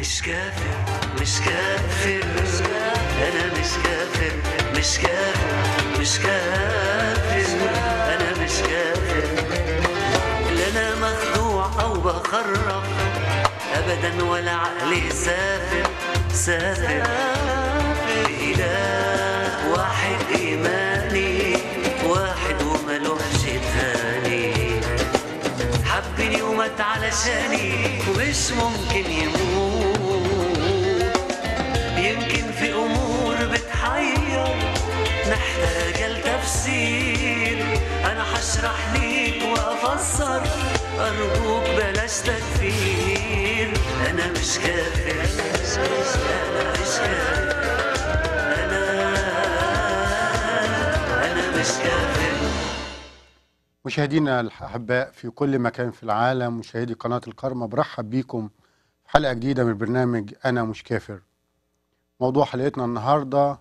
مش كافر مش كافر انا مش كافر مش كافر مش كافر انا مش كافر لا انا مخدوع او بخرف ابدا ولا عقلي سافر سافر اله واحد ايماني واحد وملوحش تاني حبني ومات علشاني ومش ممكن أجل تفسير أنا هشرح ليك وأفسر أرجوك بلاش تكفير أنا مش كافر أنا مش كافر أنا أنا مش كافر مشاهدينا الأحباء في كل مكان في العالم مشاهدي قناة الكرمة برحب بيكم في حلقة جديدة من برنامج أنا مش كافر موضوع حلقتنا النهارده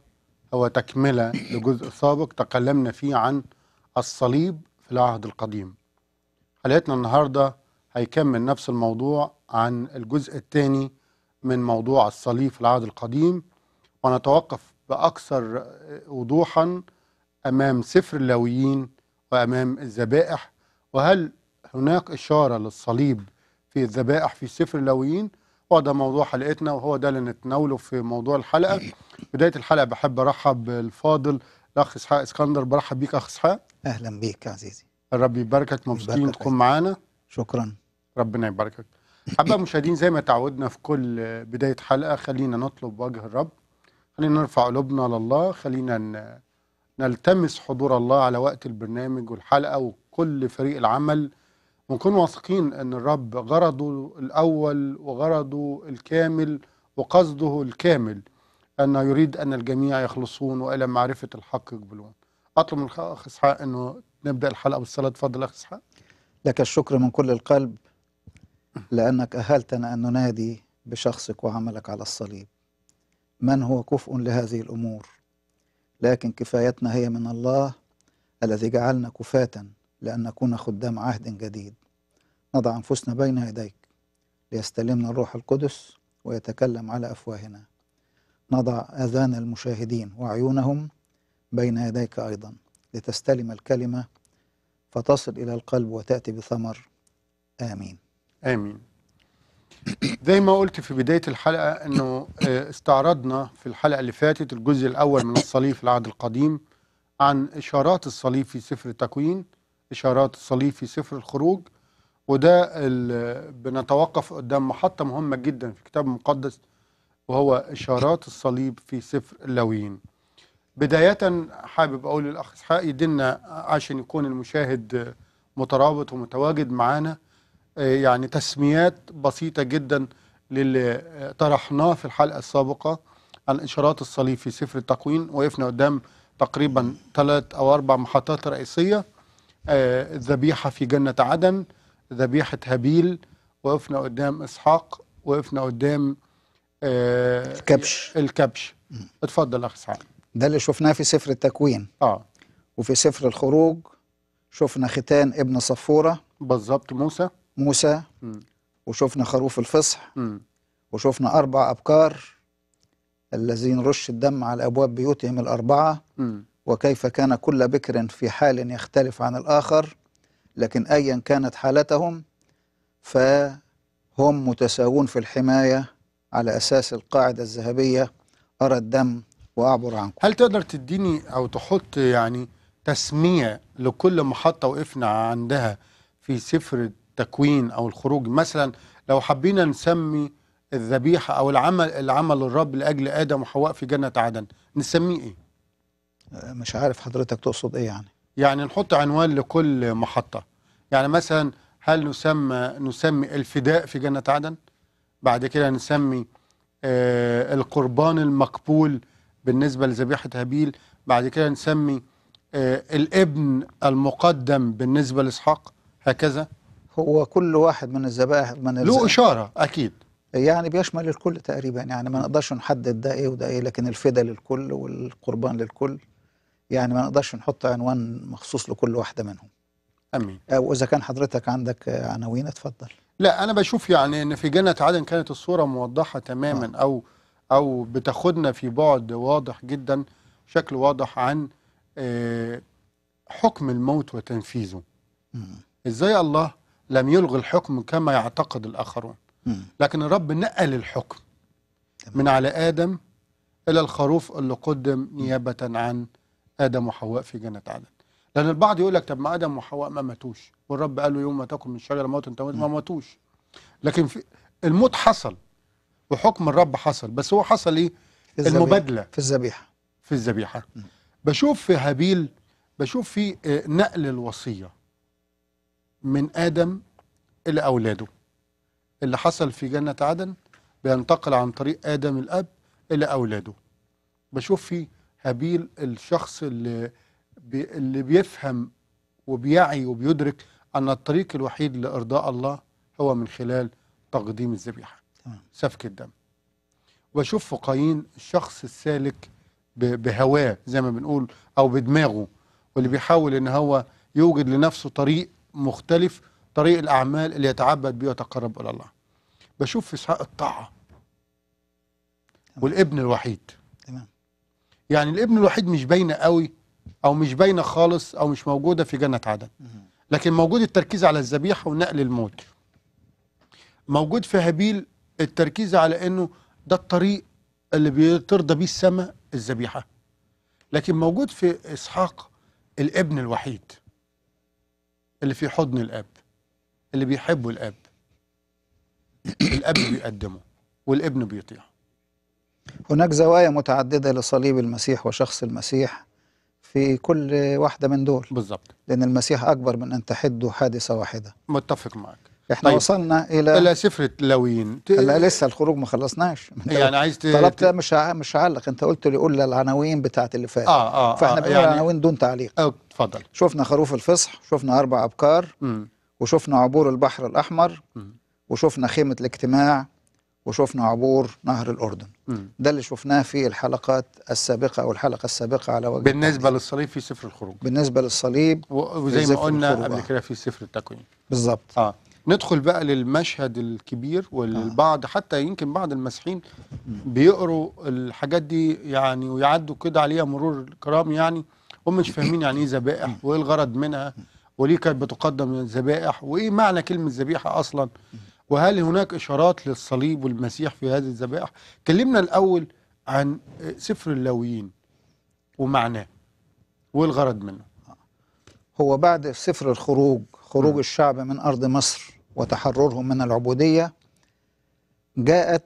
هو تكملة لجزء سابق تكلمنا فيه عن الصليب في العهد القديم حلقتنا النهاردة هيكمل نفس الموضوع عن الجزء الثاني من موضوع الصليب في العهد القديم ونتوقف بأكثر وضوحا أمام سفر اللويين وأمام الذبائح وهل هناك إشارة للصليب في الذبائح في سفر اللويين هو ده موضوع حلقتنا وهو ده اللي نتناوله في موضوع الحلقه إيه. بدايه الحلقه بحب ارحب بالفاضل الاخ اسحاق اسكندر برحب بيك اخ اسحاق اهلا بيك عزيزي ربي يباركك مبسوطين تكون معانا شكرا ربنا يباركك حبا مشاهدين زي ما تعودنا في كل بدايه حلقه خلينا نطلب وجه الرب خلينا نرفع قلوبنا لله خلينا نلتمس حضور الله على وقت البرنامج والحلقه وكل فريق العمل ونكون واثقين أن الرب غرضه الأول وغرضه الكامل وقصده الكامل أنه يريد أن الجميع يخلصون وإلى معرفة الحق يقبلون أطلب من الأخ إسحاق أنه نبدأ الحلقة بالصلاة تفضل أخ إسحاق لك الشكر من كل القلب لأنك أهلتنا أن ننادي بشخصك وعملك على الصليب من هو كفء لهذه الأمور لكن كفايتنا هي من الله الذي جعلنا كفاة لأن نكون خدام عهد جديد نضع أنفسنا بين يديك ليستلمنا الروح القدس ويتكلم على أفواهنا نضع أذان المشاهدين وعيونهم بين يديك أيضا لتستلم الكلمة فتصل إلى القلب وتأتي بثمر آمين آمين زي ما قلت في بداية الحلقة أنه آه، استعرضنا في الحلقة اللي فاتت الجزء الأول من الصليب في العهد القديم عن إشارات الصليب في سفر التكوين إشارات الصليب في سفر الخروج وده بنتوقف قدام محطة مهمة جدا في كتاب مقدس وهو إشارات الصليب في سفر اللاويين بداية حابب أقول للأخ إسحاق يدينا عشان يكون المشاهد مترابط ومتواجد معانا آه، يعني تسميات بسيطة جدا للي طرحناه في الحلقة السابقة عن إشارات الصليب في سفر التكوين وقفنا قدام تقريبا ثلاث أو أربع محطات رئيسية الذبيحة آه، في جنة عدن ذبيحة هابيل وقفنا قدام إسحاق وقفنا قدام آه، الكبش الكبش اتفضل أخي سعد ده اللي شفناه في سفر التكوين اه وفي سفر الخروج شفنا ختان ابن صفورة بالظبط موسى موسى م. وشفنا خروف الفصح م. وشفنا أربع أبكار الذين رش الدم على أبواب بيوتهم الأربعة م. وكيف كان كل بكر في حال يختلف عن الآخر لكن أيا كانت حالتهم فهم متساوون في الحماية على أساس القاعدة الذهبية أرى الدم وأعبر عنكم هل تقدر تديني أو تحط يعني تسمية لكل محطة وقفنا عندها في سفر التكوين أو الخروج مثلا لو حبينا نسمي الذبيحة أو العمل العمل الرب لأجل آدم وحواء في جنة عدن نسميه إيه؟ مش عارف حضرتك تقصد ايه يعني يعني نحط عنوان لكل محطة يعني مثلا هل نسمى نسمي الفداء في جنة عدن بعد كده نسمي آه القربان المقبول بالنسبة لذبيحة هابيل بعد كده نسمي آه الابن المقدم بالنسبة لإسحاق هكذا هو كل واحد من الذبائح من له إشارة أكيد يعني بيشمل الكل تقريبا يعني ما نقدرش نحدد ده ايه وده ايه لكن الفدا للكل والقربان للكل يعني ما نقدرش نحط عنوان مخصوص لكل واحده منهم امين واذا كان حضرتك عندك عناوين اتفضل لا انا بشوف يعني ان في جنه عدن كانت الصوره موضحه تماما آه. او او بتاخدنا في بعد واضح جدا بشكل واضح عن آه، حكم الموت وتنفيذه مم. ازاي الله لم يلغي الحكم كما يعتقد الاخرون مم. لكن الرب نقل الحكم من على ادم الى الخروف اللي قدم نيابه عن آدم وحواء في جنة عدن لأن البعض يقول لك طب ما آدم وحواء ما ماتوش والرب قال له يوم ما تاكل من الشجرة موت أنت ما ماتوش لكن في الموت حصل وحكم الرب حصل بس هو حصل إيه؟ في المبادلة في الذبيحة في الذبيحة بشوف في هابيل بشوف في آه، نقل الوصية من آدم إلى أولاده اللي حصل في جنة عدن بينتقل عن طريق آدم الأب إلى أولاده بشوف في هابيل الشخص اللي بي اللي بيفهم وبيعي وبيدرك أن الطريق الوحيد لإرضاء الله هو من خلال تقديم الذبيحة سفك الدم وأشوف في قايين الشخص السالك بهواه زي ما بنقول أو بدماغه واللي بيحاول أن هو يوجد لنفسه طريق مختلف طريق الأعمال اللي يتعبد بيه ويتقرب إلى الله بشوف في إسحاق الطاعة والابن الوحيد يعني الابن الوحيد مش باينه قوي او مش باينه خالص او مش موجوده في جنه عدن لكن موجود التركيز على الذبيحه ونقل الموت موجود في هابيل التركيز على انه ده الطريق اللي بترضى بيه السماء الذبيحه لكن موجود في اسحاق الابن الوحيد اللي في حضن الاب اللي بيحبه الاب الاب بيقدمه والابن بيطيعه هناك زوايا متعددة لصليب المسيح وشخص المسيح في كل واحدة من دول بالظبط لأن المسيح أكبر من أن تحد حادثة واحدة متفق معك احنا طيب. وصلنا الى الى سفره لوين ت... لا لسه الخروج ما خلصناش يعني عايز ت... طلبت مش ع... مش علق انت قلت لي قول العناوين بتاعت اللي فات اه اه فاحنا آه بنقول يعني... العناوين دون تعليق اه اتفضل شفنا خروف الفصح شفنا اربع ابكار م. وشفنا عبور البحر الاحمر م. وشفنا خيمه الاجتماع وشفنا عبور نهر الأردن م. ده اللي شفناه في الحلقات السابقة أو الحلقة السابقة على وجه بالنسبة التحديد. للصليب في سفر الخروج بالنسبة للصليب وزي ما قلنا قبل كده في سفر التكوين بالظبط آه. ندخل بقى للمشهد الكبير والبعض آه. حتى يمكن بعض المسيحيين بيقروا الحاجات دي يعني ويعدوا كده عليها مرور الكرام يعني هم مش فاهمين يعني ايه ذبائح وايه الغرض منها وليه كانت بتقدم الذبائح وايه معنى كلمه ذبيحه اصلا وهل هناك إشارات للصليب والمسيح في هذه الذبائح كلمنا الأول عن سفر اللاويين ومعناه والغرض منه هو بعد سفر الخروج خروج م. نعم. الشعب من أرض مصر وتحررهم من العبودية جاءت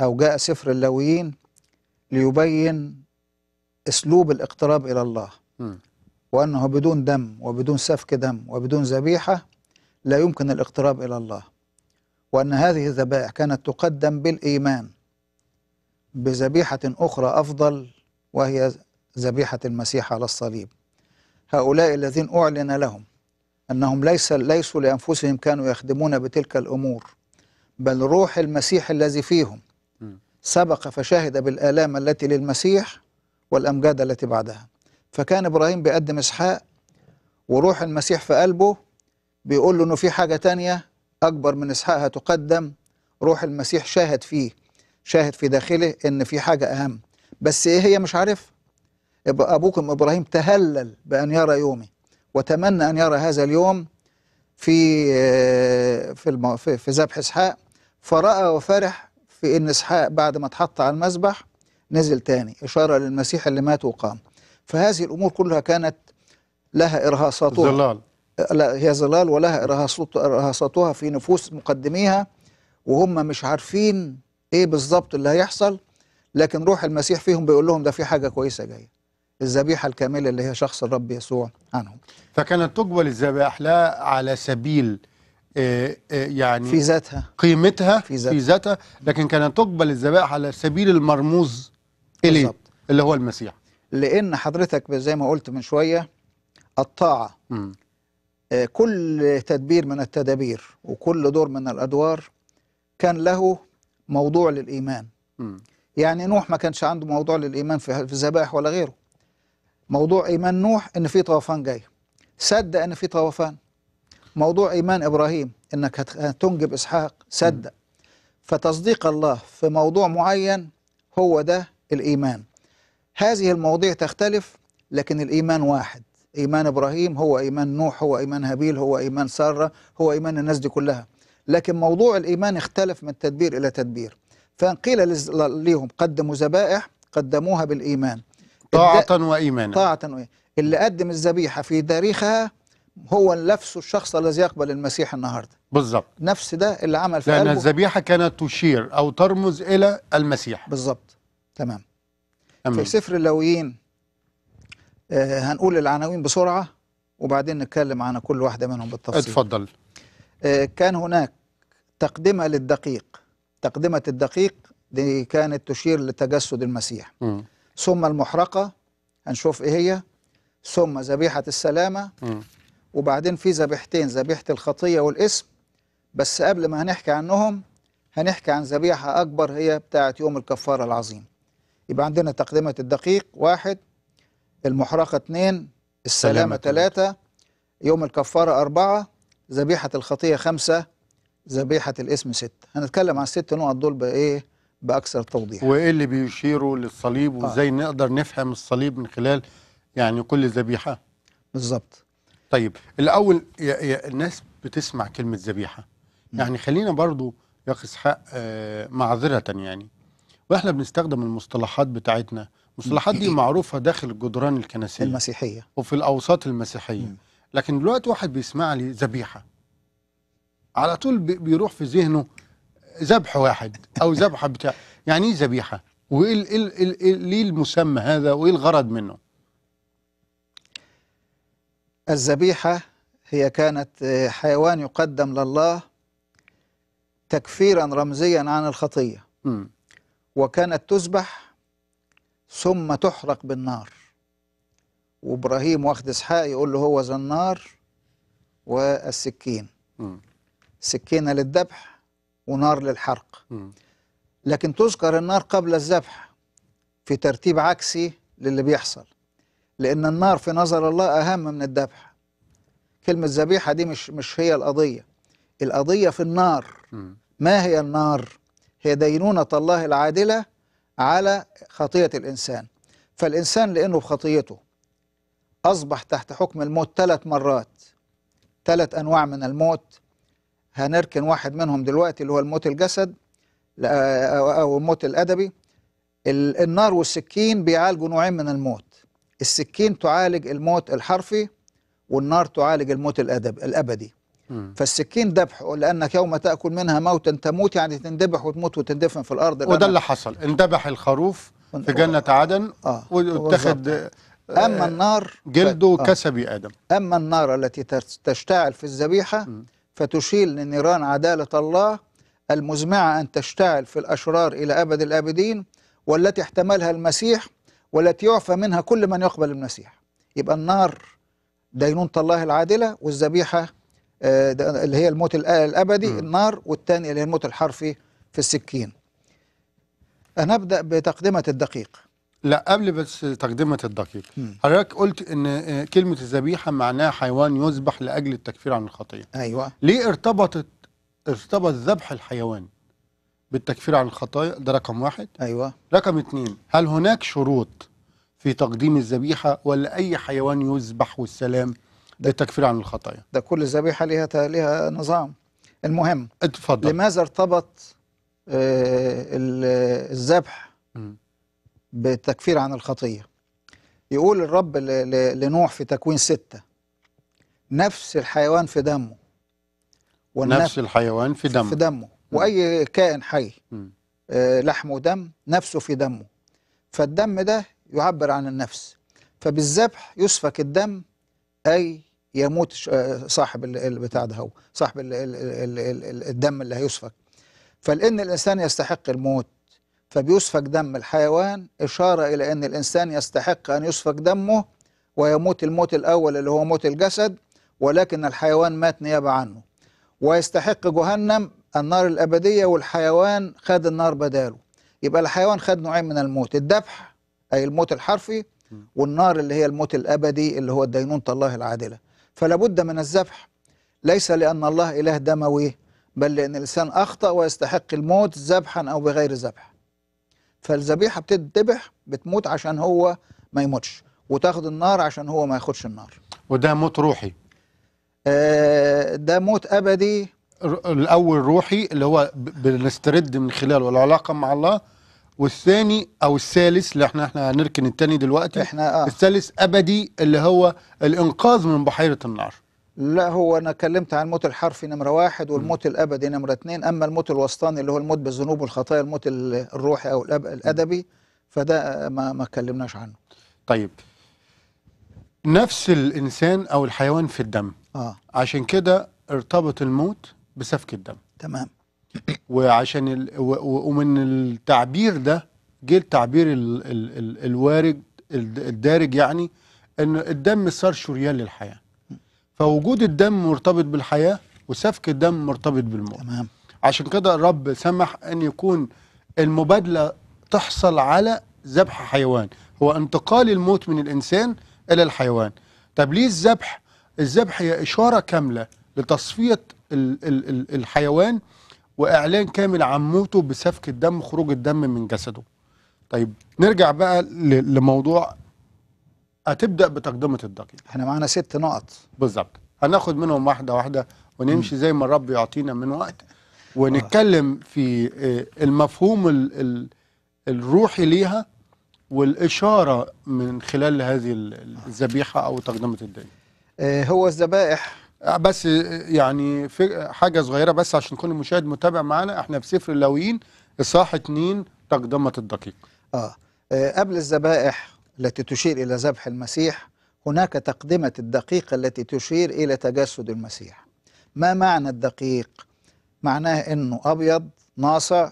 أو جاء سفر اللاويين ليبين أسلوب الاقتراب إلى الله م. وأنه بدون دم وبدون سفك دم وبدون ذبيحة لا يمكن الاقتراب إلى الله وأن هذه الذبائح كانت تقدم بالإيمان بذبيحة أخرى أفضل وهي ذبيحة المسيح على الصليب هؤلاء الذين أعلن لهم أنهم ليس ليسوا لأنفسهم كانوا يخدمون بتلك الأمور بل روح المسيح الذي فيهم سبق فشهد بالآلام التي للمسيح والأمجاد التي بعدها فكان إبراهيم بيقدم إسحاق وروح المسيح في قلبه بيقول له إنه في حاجة تانية أكبر من إسحاق هتقدم روح المسيح شاهد فيه شاهد في داخله إن في حاجة أهم بس إيه هي مش عارف أبوكم إبراهيم تهلل بأن يرى يومي وتمنى أن يرى هذا اليوم في آه، في في, ذبح إسحاق فرأى وفرح في إن إسحاق بعد ما اتحط على المذبح نزل تاني إشارة للمسيح اللي مات وقام فهذه الأمور كلها كانت لها إرهاصاتها لا هي ظلال ولها رهاصتها في نفوس مقدميها وهم مش عارفين ايه بالظبط اللي هيحصل لكن روح المسيح فيهم بيقول لهم ده في حاجه كويسه جايه الذبيحه الكامله اللي هي شخص الرب يسوع عنهم فكانت تقبل الذبائح لا على سبيل آه، آه، يعني في ذاتها قيمتها في ذاتها, في ذاتها لكن كانت تقبل الذبائح على سبيل المرموز إليه اللي هو المسيح لأن حضرتك زي ما قلت من شوية الطاعة م. آه، كل تدبير من التدابير وكل دور من الأدوار كان له موضوع للإيمان يعني نوح ما كانش عنده موضوع للإيمان في الذبائح ولا غيره موضوع إيمان نوح إن في طوفان جاي صدق إن في طوفان موضوع إيمان إبراهيم إنك هتنجب إسحاق صدق فتصديق الله في موضوع معين هو ده الإيمان هذه المواضيع تختلف لكن الإيمان واحد إيمان إبراهيم هو إيمان نوح هو إيمان هابيل هو إيمان سارة هو إيمان الناس دي كلها لكن موضوع الإيمان اختلف من تدبير إلى تدبير فان قيل لهم قدموا ذبائح قدموها بالإيمان طاعة وإيمانا طاعة وإيمانا اللي قدم الذبيحة في تاريخها هو نفس الشخص الذي يقبل المسيح النهارده بالظبط نفس ده اللي عمل في لأن الذبيحة كانت تشير أو ترمز إلى المسيح بالظبط تمام أمين. في سفر اللويين آه، هنقول العناوين بسرعة وبعدين نتكلم عن كل واحدة منهم بالتفصيل اتفضل آه، كان هناك تقدمة للدقيق تقدمة الدقيق دي كانت تشير لتجسد المسيح م. ثم المحرقة هنشوف ايه هي ثم ذبيحة السلامة م. وبعدين في ذبيحتين ذبيحة الخطية والاسم بس قبل ما هنحكي عنهم هنحكي عن ذبيحة أكبر هي بتاعة يوم الكفارة العظيم يبقى عندنا تقدمة الدقيق واحد المحرقة اثنين السلامة ثلاثة يوم الكفارة أربعة ذبيحة الخطية خمسة ذبيحة الاسم ستة هنتكلم عن الست نقط دول بإيه بأكثر توضيح وإيه اللي بيشيروا للصليب آه. وإزاي آه. نقدر نفهم الصليب من خلال يعني كل ذبيحة بالظبط طيب الأول يا يا الناس بتسمع كلمة ذبيحة يعني خلينا برضو يا أخ إسحاق آه، معذرة يعني واحنا بنستخدم المصطلحات بتاعتنا المصطلحات دي معروفه داخل الجدران الكنسيه المسيحيه وفي الاوساط المسيحيه م. لكن دلوقتي واحد بيسمع لي ذبيحه على طول بيروح في ذهنه ذبح واحد او ذبحه بتاع يعني ايه ذبيحه وايه إيه إيه ليه المسمى هذا وايه الغرض منه الذبيحه هي كانت آه، حيوان يقدم لله تكفيرا رمزيا عن الخطيه م. وكانت تذبح ثم تحرق بالنار وابراهيم واخد اسحاق يقول له هو ذا النار والسكين م. سكينه للذبح ونار للحرق م. لكن تذكر النار قبل الذبح في ترتيب عكسي للي بيحصل لان النار في نظر الله اهم من الذبح كلمه ذبيحه دي مش مش هي القضيه القضيه في النار م. ما هي النار هي دينونه الله العادله على خطية الإنسان فالإنسان لأنه بخطيته أصبح تحت حكم الموت ثلاث مرات ثلاث أنواع من الموت هنركن واحد منهم دلوقتي اللي هو الموت الجسد أو الموت الأدبي النار والسكين بيعالجوا نوعين من الموت السكين تعالج الموت الحرفي والنار تعالج الموت الأدب الأبدي فالسكين ذبح لانك يوم تاكل منها موتا تموت يعني تندبح وتموت وتندفن في الارض وده اللي حصل اندبح الخروف في جنه عدن آه واتخذ آه، اما النار جلده ف... آه كسبي ادم اما النار التي تشتعل في الذبيحه فتشيل نيران عداله الله المزمعه ان تشتعل في الاشرار الى ابد الابدين والتي احتملها المسيح والتي يعفى منها كل من يقبل المسيح يبقى النار دينونة الله العادلة والذبيحة آه، اللي هي الموت الابدي م. النار والثاني اللي هي الموت الحرفي في السكين هنبدا بتقدمه الدقيق لا قبل بس تقدمة الدقيق حضرتك قلت ان آه، كلمة الذبيحة معناها حيوان يذبح لأجل التكفير عن الخطية أيوة ليه ارتبطت ارتبط ذبح الحيوان بالتكفير عن الخطايا ده رقم واحد أيوة رقم اتنين هل هناك شروط في تقديم الذبيحة ولا أي حيوان يذبح والسلام ده التكفير عن الخطايا ده كل ذبيحه لها لها نظام المهم اتفضل لماذا ارتبط آه، الذبح بالتكفير عن الخطيه يقول الرب لنوح في تكوين ستة نفس الحيوان في دمه نفس الحيوان في دمه في دمه واي كائن حي آه، لحم ودم نفسه في دمه فالدم ده يعبر عن النفس فبالذبح يسفك الدم اي يموت آه، صاحب البتاع ده هو صاحب الدم اللي هيسفك فلان الانسان يستحق الموت فبيسفك دم الحيوان اشاره الى ان الانسان يستحق ان يسفك دمه ويموت الموت الاول اللي هو موت الجسد ولكن الحيوان مات نيابه عنه ويستحق جهنم النار الابديه والحيوان خد النار بداله يبقى الحيوان خد نوعين من الموت الذبح اي الموت الحرفي والنار اللي هي الموت الابدي اللي هو الدينونه الله العادله فلا بد من الذبح ليس لأن الله إله دموي بل لأن الإنسان أخطأ ويستحق الموت ذبحا أو بغير ذبح فالذبيحة بتتذبح بتموت عشان هو ما يموتش وتاخد النار عشان هو ما ياخدش النار وده موت روحي آه ده موت أبدي الأول روحي اللي هو بنسترد من خلاله العلاقة مع الله والثاني او الثالث اللي احنا احنا هنركن الثاني دلوقتي احنا آه. الثالث ابدي اللي هو الانقاذ من بحيره النار لا هو انا اتكلمت عن الموت الحرفي نمره واحد والموت م. الابدي نمره اثنين اما الموت الوسطاني اللي هو الموت بالذنوب والخطايا الموت الروحي او الادبي فده ما ما اتكلمناش عنه طيب نفس الانسان او الحيوان في الدم اه عشان كده ارتبط الموت بسفك الدم تمام وعشان ال... ومن التعبير ده جه التعبير ال... ال... الوارد الدارج يعني ان الدم صار شريان للحياه فوجود الدم مرتبط بالحياه وسفك الدم مرتبط بالموت تمام عشان كده الرب سمح ان يكون المبادله تحصل على ذبح حيوان هو انتقال الموت من الانسان الى الحيوان طب ليه الذبح الذبح هي اشاره كامله لتصفيه ال ال ال الحيوان واعلان كامل عن موته بسفك الدم خروج الدم من جسده طيب نرجع بقى لموضوع هتبدا بتقدمه الدقيق احنا معانا ست نقط بالظبط هناخد منهم واحده واحده ونمشي زي ما الرب يعطينا من وقت ونتكلم في آه، المفهوم الروحي ليها والاشاره من خلال هذه الذبيحه او تقدمه الدقيق آه، هو الذبائح آه، بس آه، يعني في حاجه صغيره بس عشان كل مشاهد متابع معانا احنا في سفر اللاويين اصحاح 2 تقدمه الدقيق آه. اه قبل الذبائح التي تشير الى ذبح المسيح هناك تقدمه الدقيق التي تشير الى تجسد المسيح ما معنى الدقيق معناه انه ابيض ناصع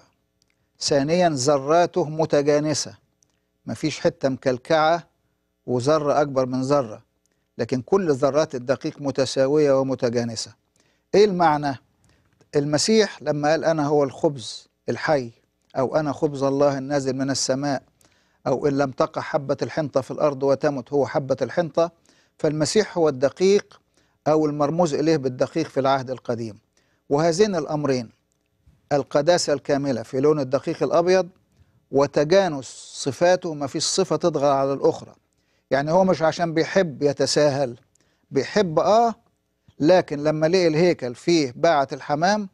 ثانيا ذراته متجانسه مفيش حته مكلكعه وذره اكبر من ذره لكن كل ذرات الدقيق متساوية ومتجانسة إيه المعنى؟ المسيح لما قال أنا هو الخبز الحي أو أنا خبز الله النازل من السماء أو إن لم تقع حبة الحنطة في الأرض وتمت هو حبة الحنطة فالمسيح هو الدقيق أو المرموز إليه بالدقيق في العهد القديم وهذين الأمرين القداسة الكاملة في لون الدقيق الأبيض وتجانس صفاته ما فيش صفة تضغط على الأخرى يعني هو مش عشان بيحب يتساهل بيحب اه لكن لما لقي الهيكل فيه باعة الحمام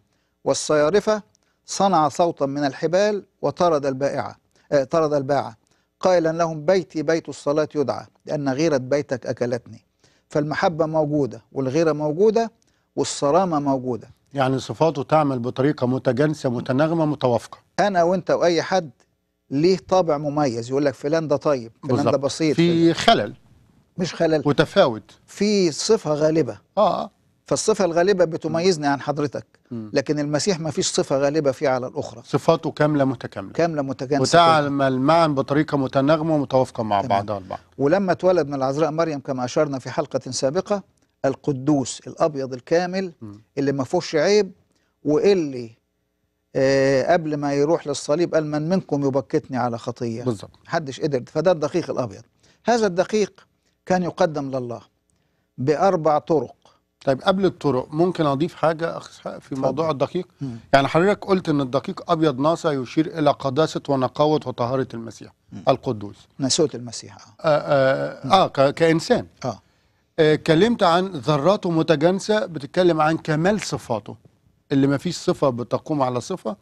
والصيارفة صنع صوتا من الحبال وطرد البائعة آه طرد الباعة قائلا لهم بيتي بيت الصلاة يدعى لأن غيرة بيتك أكلتني فالمحبة موجودة والغيرة موجودة والصرامة موجودة يعني صفاته تعمل بطريقة متجانسة متناغمة متوافقة أنا وأنت وأي حد ليه طابع مميز يقول لك فلان ده طيب فلان ده بسيط في خلل مش خلل وتفاوت في صفه غالبه اه فالصفه الغالبه بتميزني عن حضرتك م. لكن المسيح ما فيش صفه غالبه فيه على الاخرى صفاته كامله متكامله كامله متكامله وتعمل معا بطريقه متناغمه ومتوافقه مع بعضها البعض ولما اتولد من العذراء مريم كما اشرنا في حلقه سابقه القدوس الابيض الكامل م. اللي ما فيهوش عيب واللي آه، قبل ما يروح للصليب قال من منكم يبكتني على خطيه بالظبط محدش قدر فده الدقيق الابيض هذا الدقيق كان يقدم لله باربع طرق طيب قبل الطرق ممكن اضيف حاجه في في فضل. موضوع الدقيق مم. يعني حضرتك قلت ان الدقيق ابيض ناصع يشير الى قداسه ونقاوه وطهاره المسيح مم. القدوس نسوه المسيح اه, آه, آه, آه، كانسان آه. آه كلمت عن ذراته متجانسه بتتكلم عن كمال صفاته اللي ما فيش صفة بتقوم على صفة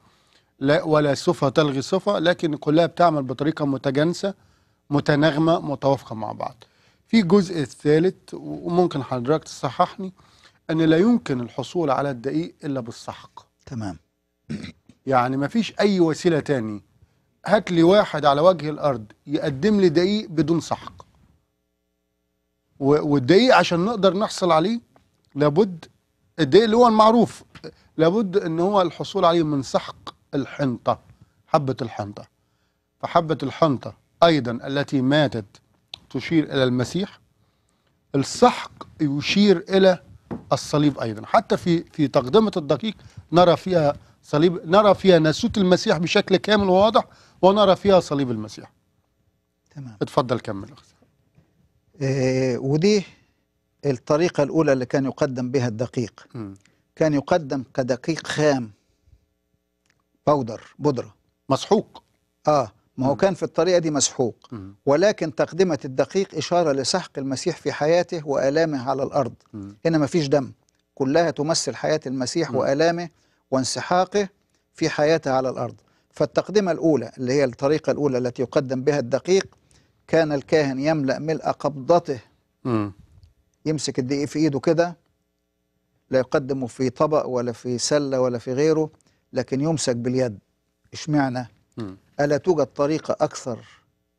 لا ولا صفة تلغي صفة لكن كلها بتعمل بطريقة متجانسة متناغمة متوافقة مع بعض في جزء الثالث وممكن حضرتك تصححني أن لا يمكن الحصول على الدقيق إلا بالسحق تمام يعني ما فيش أي وسيلة تاني هات لي واحد على وجه الأرض يقدم لي دقيق بدون سحق والدقيق عشان نقدر نحصل عليه لابد الدقيق اللي هو المعروف لابد ان هو الحصول عليه من سحق الحنطه حبه الحنطه فحبه الحنطه ايضا التي ماتت تشير الى المسيح السحق يشير الى الصليب ايضا حتى في في تقدمه الدقيق نرى فيها صليب نرى فيها ناسوت المسيح بشكل كامل وواضح ونرى فيها صليب المسيح تمام اتفضل كمل اه ودي الطريقة الأولى اللي كان يقدم بها الدقيق م. كان يقدم كدقيق خام باودر بودرة مسحوق آه ما هو كان في الطريقة دي مسحوق ولكن تقدمة الدقيق إشارة لسحق المسيح في حياته وآلامه على الأرض هنا ما فيش دم كلها تمثل حياة المسيح وآلامه وانسحاقه في حياته على الأرض فالتقدمة الأولى اللي هي الطريقة الأولى التي يقدم بها الدقيق كان الكاهن يملأ ملء قبضته يمسك الدقيق في إيده كده لا يقدمه في طبق ولا في سلة ولا في غيره لكن يمسك باليد اشمعنى ألا توجد طريقة أكثر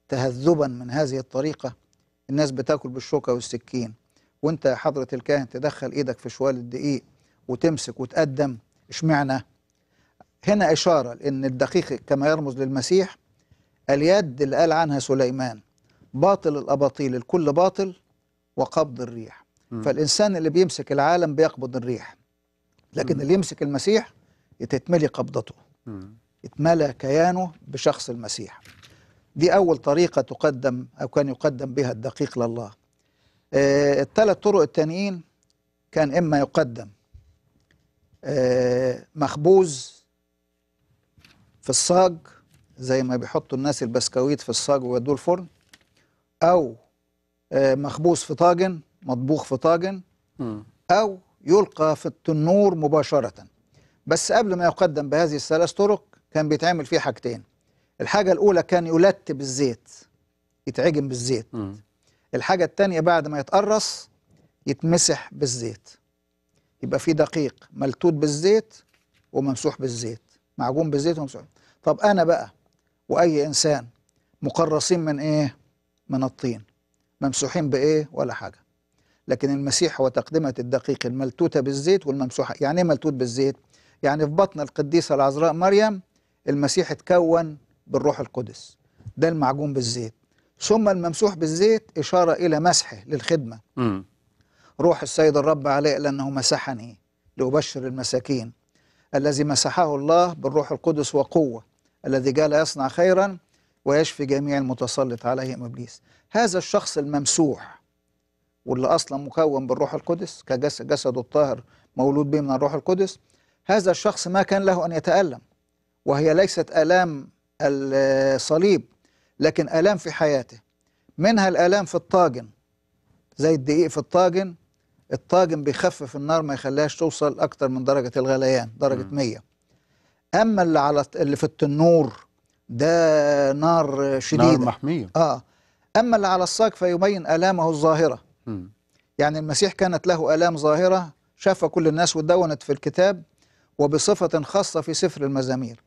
تهذبا من هذه الطريقة الناس بتاكل بالشوكة والسكين وانت يا حضرة الكاهن تدخل ايدك في شوال الدقيق وتمسك وتقدم اشمعنى هنا إشارة لأن الدقيق كما يرمز للمسيح اليد اللي قال عنها سليمان باطل الأباطيل الكل باطل وقبض الريح فالإنسان اللي بيمسك العالم بيقبض الريح لكن اللي يمسك المسيح تتملي قبضته يتملى كيانه بشخص المسيح دي أول طريقة تقدم أو كان يقدم بها الدقيق لله آه الثلاث طرق التانيين كان إما يقدم آه مخبوز في الصاج زي ما بيحطوا الناس البسكويت في الصاج ويودوه الفرن أو آه مخبوز في طاجن مطبوخ في طاجن أو يلقى في التنور مباشرة بس قبل ما يقدم بهذه الثلاث طرق كان بيتعمل فيه حاجتين الحاجة الأولى كان يلتب الزيت يتعجن بالزيت م. الحاجة الثانية بعد ما يتقرص يتمسح بالزيت يبقى فيه دقيق ملتوت بالزيت وممسوح بالزيت معجون بالزيت وممسوح طب أنا بقى وأي إنسان مقرصين من إيه؟ من الطين ممسوحين بإيه ولا حاجة لكن المسيح وتقدمة الدقيق الملتوتة بالزيت والممسوحة يعني ايه ملتوت بالزيت؟ يعني في بطن القديسة العذراء مريم المسيح اتكون بالروح القدس ده المعجون بالزيت ثم الممسوح بالزيت إشارة إلى مسحه للخدمة م. روح السيد الرب علي لأنه مسحني لأبشر المساكين الذي مسحه الله بالروح القدس وقوة الذي جاء ليصنع خيرا ويشفي جميع المتسلط عليهم إبليس هذا الشخص الممسوح واللي أصلا مكون بالروح القدس كجسد الطاهر مولود به من الروح القدس هذا الشخص ما كان له أن يتألم وهي ليست آلام الصليب لكن آلام في حياته منها الآلام في الطاجن زي الدقيق في الطاجن الطاجن بيخفف النار ما يخليهاش توصل أكتر من درجة الغليان درجة 100 أما اللي على اللي في التنور ده نار شديدة نار محمية آه أما اللي على الصاج فيبين آلامه الظاهرة يعني المسيح كانت له آلام ظاهرة شافها كل الناس ودونت في الكتاب وبصفة خاصة في سفر المزامير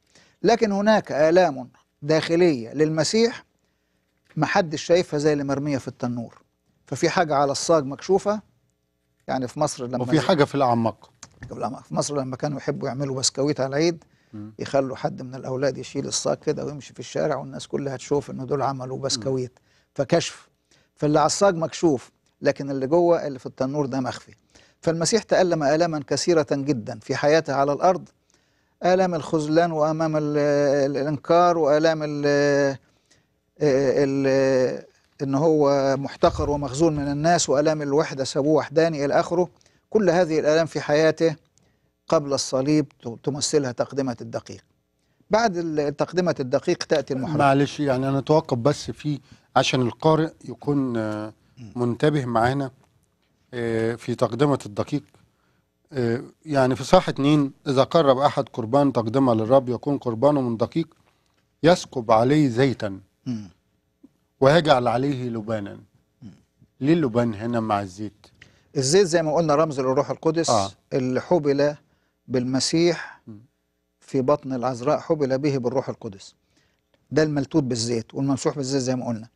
لكن هناك آلام داخلية للمسيح محدش شايفها زي اللي مرمية في التنور ففي حاجة على الصاج مكشوفة يعني في مصر لما وفي حاجة في الأعماق في مصر لما كانوا يحبوا يعملوا بسكويت على العيد يخلوا حد من الأولاد يشيل الصاج كده ويمشي في الشارع والناس كلها تشوف إن دول عملوا بسكويت فكشف فاللي على الصاج مكشوف لكن اللي جوه اللي في التنور ده مخفي فالمسيح تألم آلاما كثيرة جدا في حياته على الأرض آلام الخذلان وأمام الإنكار وآلام الـ الـ إن هو محتقر ومخزون من الناس وآلام الوحدة سابوه وحداني إلى آخره كل هذه الآلام في حياته قبل الصليب تمثلها تقدمة الدقيق بعد تقدمة الدقيق تأتي المحرم معلش يعني أنا أتوقف بس في عشان القارئ يكون آه، منتبه معانا آه، في تقدمة الدقيق آه، يعني في صاحة اتنين إذا قرب أحد قربان تقدمة للرب يكون قربانه من دقيق يسكب عليه زيتا ويجعل عليه لبانا ليه اللبان هنا مع الزيت الزيت زي ما قلنا رمز للروح القدس آه. اللي حبل بالمسيح في بطن العذراء حبل به بالروح القدس ده الملتوت بالزيت والممسوح بالزيت زي ما قلنا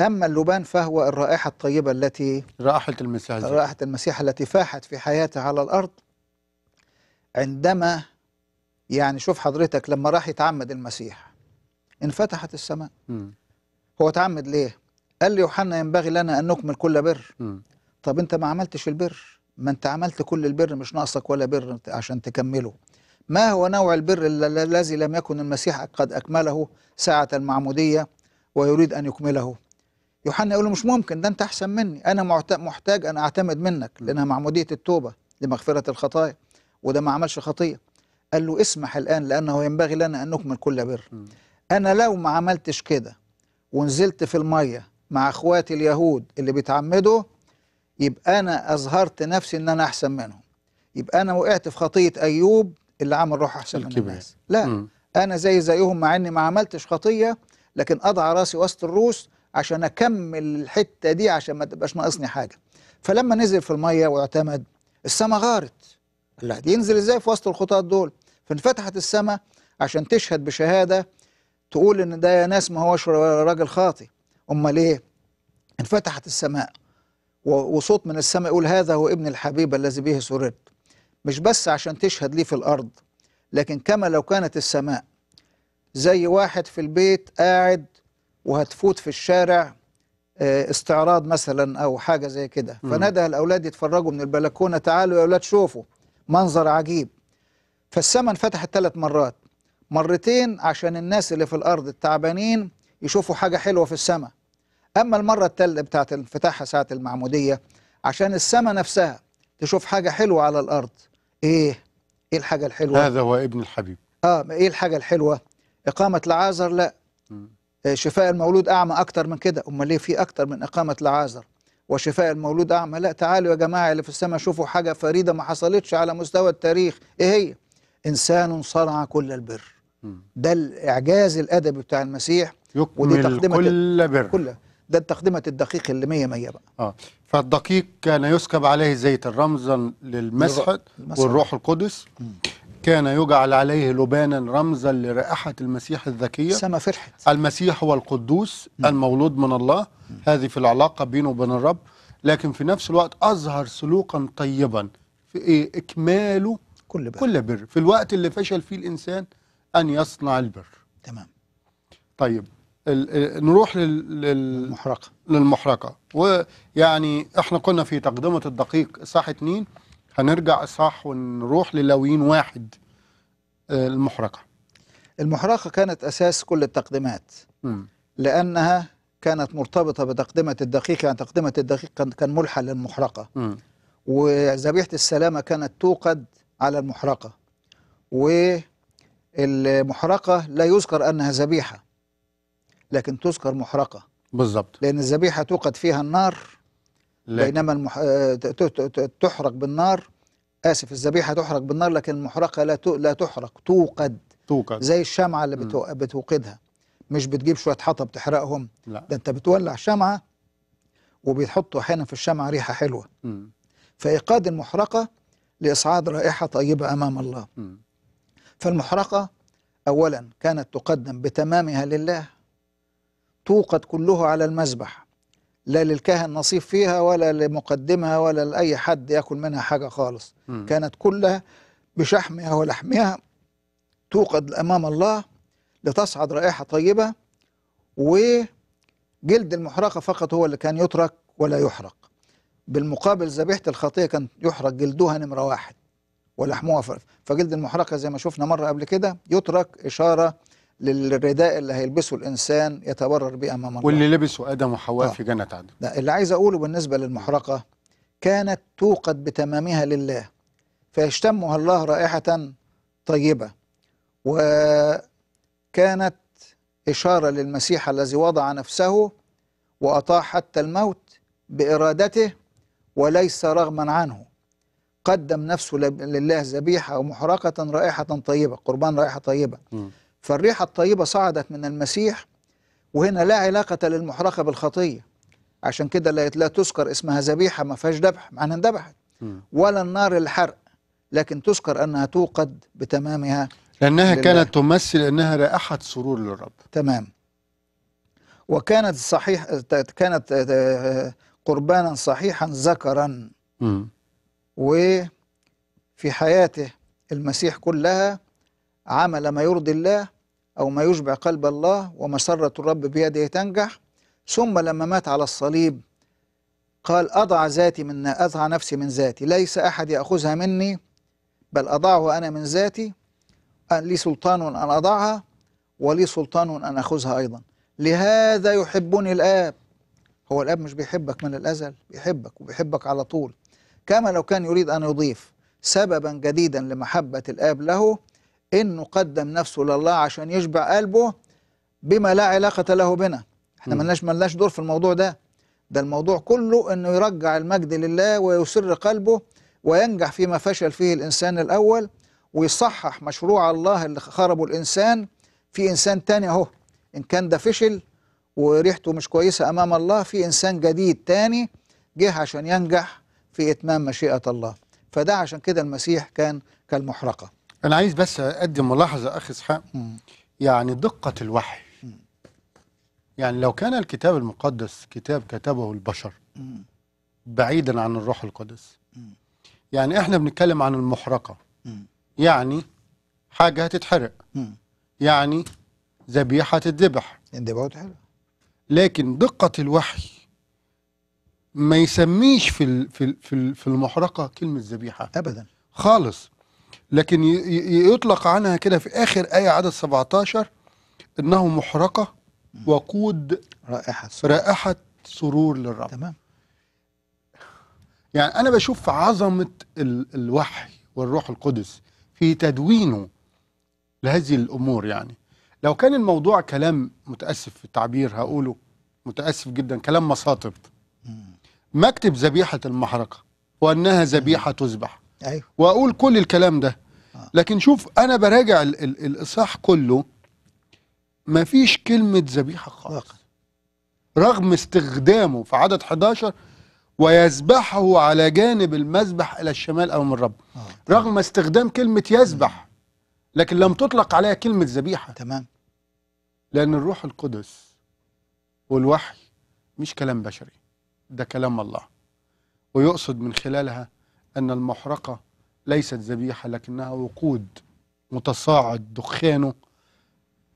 أما اللبان فهو الرائحة الطيبة التي رائحة المسيح رائحة المسيح التي فاحت في حياته على الأرض عندما يعني شوف حضرتك لما راح يتعمد المسيح انفتحت السماء م. هو تعمد ليه؟ قال لي يوحنا ينبغي لنا أن نكمل كل بر م. طب أنت ما عملتش البر ما أنت عملت كل البر مش ناقصك ولا بر عشان تكمله ما هو نوع البر الذي لم يكن المسيح قد أكمله ساعة المعمودية ويريد أن يكمله يوحنا يقول له مش ممكن ده انت احسن مني انا محتاج ان اعتمد منك لانها معموديه التوبه لمغفره الخطايا وده ما عملش خطيه قال له اسمح الان لانه ينبغي لنا ان نكمل كل بر انا لو ما عملتش كده ونزلت في الميه مع اخواتي اليهود اللي بيتعمدوا يبقى انا اظهرت نفسي ان انا احسن منهم يبقى انا وقعت في خطيه ايوب اللي عمل روحه احسن من الناس لا م. انا زي زيهم مع اني ما عملتش خطيه لكن اضع راسي وسط الروس عشان اكمل الحته دي عشان ما تبقاش ناقصني حاجه فلما نزل في الميه واعتمد السماء غارت قال لا ينزل ازاي في وسط الخطاة دول فانفتحت السماء عشان تشهد بشهاده تقول ان ده يا ناس ما هوش راجل خاطي امال ايه انفتحت السماء وصوت من السماء يقول هذا هو ابن الحبيب الذي به سررت مش بس عشان تشهد ليه في الارض لكن كما لو كانت السماء زي واحد في البيت قاعد وهتفوت في الشارع آه، استعراض مثلا او حاجه زي كده فنادى الاولاد يتفرجوا من البلكونه تعالوا يا اولاد شوفوا منظر عجيب فالسما انفتحت ثلاث مرات مرتين عشان الناس اللي في الارض التعبانين يشوفوا حاجه حلوه في السما اما المره الثالثه بتاعت انفتاحها ساعه المعموديه عشان السما نفسها تشوف حاجه حلوه على الارض ايه ايه الحاجه الحلوه هذا هو ابن الحبيب اه ايه الحاجه الحلوه اقامه العازر لا م. شفاء المولود أعمى أكتر من كده أمال ليه في أكتر من إقامة لعازر وشفاء المولود أعمى لا تعالوا يا جماعة اللي في السماء شوفوا حاجة فريدة ما حصلتش على مستوى التاريخ إيه هي إنسان صنع كل البر ده الإعجاز الأدبي بتاع المسيح يكمل تقدمة كل بر كل ده التقدمة الدقيق اللي مية مية بقى آه. فالدقيق كان يسكب عليه زيت رمزا للمسحة والروح القدس كان يجعل عليه لبانا رمزا لرائحة المسيح الذكية سما فرحت المسيح هو القدوس م. المولود من الله م. هذه في العلاقة بينه وبين الرب لكن في نفس الوقت أظهر سلوكا طيبا في إيه؟ إكماله كل بر. كل بر في الوقت اللي فشل فيه الإنسان أن يصنع البر تمام طيب نروح للـ للمحرقة للمحرقة ويعني احنا كنا في تقدمة الدقيق صح اتنين هنرجع صح ونروح للاويين واحد آه، المحرقة المحرقة كانت أساس كل التقديمات م. لأنها كانت مرتبطة بتقدمة الدقيق يعني تقدمة الدقيق كان ملحق للمحرقة وذبيحة السلامة كانت توقد على المحرقة والمحرقة لا يذكر أنها ذبيحة لكن تذكر محرقة بالظبط لأن الذبيحة توقد فيها النار بينما المح... آه، تحرق بالنار اسف الذبيحه تحرق بالنار لكن المحرقه لا ت... لا تحرق توقد توقد زي الشمعه اللي بتو... بتوقدها مش بتجيب شويه حطب تحرقهم لا. ده انت بتولع شمعه وبيحطوا احيانا في الشمعه ريحه حلوه فايقاد المحرقه لاصعاد رائحه طيبه امام الله م. فالمحرقه اولا كانت تقدم بتمامها لله توقد كله على المذبح لا للكاهن نصيب فيها ولا لمقدمها ولا لأي حد يأكل منها حاجة خالص م. كانت كلها بشحمها ولحمها توقد أمام الله لتصعد رائحة طيبة وجلد المحرقة فقط هو اللي كان يترك ولا يحرق بالمقابل ذبيحة الخطية كان يحرق جلدها نمرة واحد ولحمها فجلد المحرقة زي ما شفنا مرة قبل كده يترك إشارة للرداء اللي هيلبسه الإنسان يتبرر بيه أمام الله واللي لبسه آدم وحواء في آه. جنة عدن لا اللي عايز أقوله بالنسبة للمحرقة كانت توقد بتمامها لله فيشتمها الله رائحة طيبة وكانت إشارة للمسيح الذي وضع نفسه وأطاع حتى الموت بإرادته وليس رغما عنه قدم نفسه لله ذبيحة ومحرقة رائحة طيبة قربان رائحة طيبة م. فالريحة الطيبة صعدت من المسيح وهنا لا علاقة للمحرقة بالخطية عشان كده لا تذكر اسمها ذبيحة ما فيهاش ذبح مع انها اندبحت ولا النار الحرق لكن تذكر انها توقد بتمامها لانها لله. كانت تمثل انها رائحة سرور للرب تمام وكانت صحيح كانت آه، آه، قربانا صحيحا ذكرا وفي حياته المسيح كلها عمل ما يرضي الله أو ما يشبع قلب الله ومسرة الرب بيده تنجح ثم لما مات على الصليب قال أضع ذاتي من أضع نفسي من ذاتي ليس أحد يأخذها مني بل أضعه أنا من ذاتي لي سلطان أن أضعها ولي سلطان أن أخذها أيضا لهذا يحبني الآب هو الآب مش بيحبك من الأزل بيحبك وبيحبك على طول كما لو كان يريد أن يضيف سببا جديدا لمحبة الآب له إنه قدم نفسه لله عشان يشبع قلبه بما لا علاقة له بنا احنا مالناش مالناش دور في الموضوع ده ده الموضوع كله أنه يرجع المجد لله ويسر قلبه وينجح فيما فشل فيه الإنسان الأول ويصحح مشروع الله اللي خربه الإنسان في إنسان تاني أهو إن كان ده فشل وريحته مش كويسة أمام الله في إنسان جديد تاني جه عشان ينجح في إتمام مشيئة الله فده عشان كده المسيح كان كالمحرقة أنا عايز بس أقدم ملاحظة أخي إسحاق يعني دقة الوحي يعني لو كان الكتاب المقدس كتاب كتبه البشر بعيدا عن الروح القدس يعني احنا بنتكلم عن المحرقه يعني حاجه هتتحرق يعني ذبيحه تتذبح الذبيحه هتتحرق لكن دقه الوحي ما يسميش في في في المحرقه كلمه ذبيحه ابدا خالص لكن يطلق عنها كده في آخر آية عدد 17 إنه محرقة وقود رائحة سرور. رائحة سرور للرب تمام يعني أنا بشوف عظمة ال الوحي والروح القدس في تدوينه لهذه الأمور يعني لو كان الموضوع كلام متأسف في التعبير هقوله متأسف جدا كلام مصاطب مكتب ذبيحة المحرقة وأنها ذبيحة تذبح أيوه. واقول كل الكلام ده آه. لكن شوف انا براجع الاصحاح كله ما فيش كلمه ذبيحه خالص رغم استخدامه في عدد 11 ويذبحه على جانب المذبح الى الشمال او من رب آه. رغم استخدام كلمه يذبح لكن لم تطلق عليها كلمه ذبيحه تمام لان الروح القدس والوحي مش كلام بشري ده كلام الله ويقصد من خلالها أن المحرقة ليست ذبيحة لكنها وقود متصاعد دخانه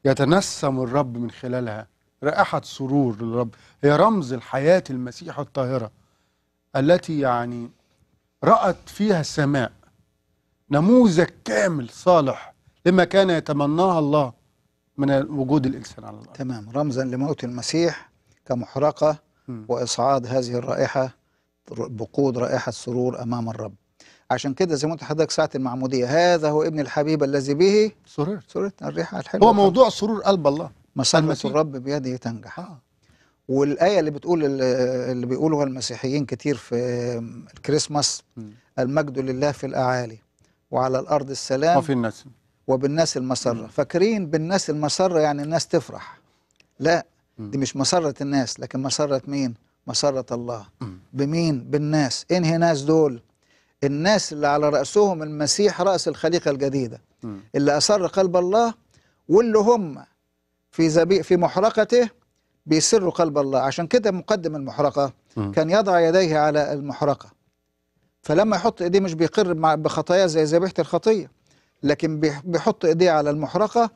يتنسم الرب من خلالها رائحة سرور للرب هي رمز الحياة المسيح الطاهرة التي يعني رأت فيها السماء نموذج كامل صالح لما كان يتمناها الله من وجود الإنسان على الأرض تمام رمزا لموت المسيح كمحرقة وإصعاد هذه الرائحة بقود رائحة سرور أمام الرب عشان كده زي ما قلت لحضرتك ساعة المعمودية هذا هو ابن الحبيب الذي به سررت سررت الريحة الحلوة هو موضوع سرور قلب الله مسلمة الرب بيده تنجح آه. والآية اللي بتقول اللي بيقولها المسيحيين كتير في الكريسماس المجد لله في الأعالي وعلى الأرض السلام وفي الناس وبالناس المسرة فاكرين بالناس المسرة يعني الناس تفرح لا دي مش مسرة الناس لكن مسرة مين؟ مسرة الله بمين بالناس انهي ناس دول الناس اللي على رأسهم المسيح رأس الخليقة الجديدة اللي أسر قلب الله واللي هم في زبي في محرقته بيسروا قلب الله عشان كده مقدم المحرقة كان يضع يديه على المحرقة فلما يحط ايديه مش بيقر بخطايا زي ذبيحه الخطيه لكن بيحط ايديه على المحرقه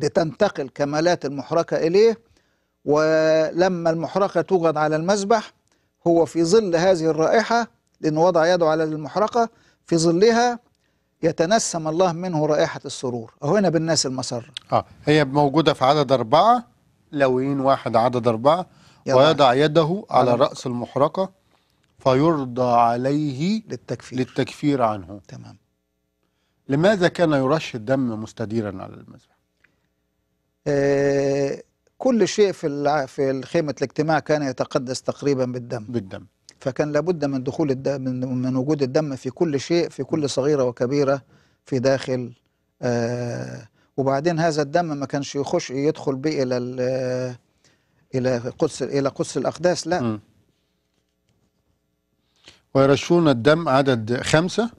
لتنتقل كمالات المحرقه اليه ولما المحرقة توجد على المسبح هو في ظل هذه الرائحة لأنه وضع يده على المحرقة في ظلها يتنسم الله منه رائحة السرور أهو هنا بالناس المسرة آه هي موجودة في عدد أربعة لويين واحد عدد أربعة ويضع يده على رأس المحرقة فيرضى عليه للتكفير للتكفير عنه تمام لماذا كان يرش الدم مستديرا على المذبح؟ آه كل شيء في في خيمه الاجتماع كان يتقدس تقريبا بالدم بالدم فكان لابد من دخول الدم من, من وجود الدم في كل شيء في كل صغيره وكبيره في داخل آه وبعدين هذا الدم ما كانش يخش يدخل به الى آه، الى قدس الى قدس الاقداس لا م. ويرشون الدم عدد خمسة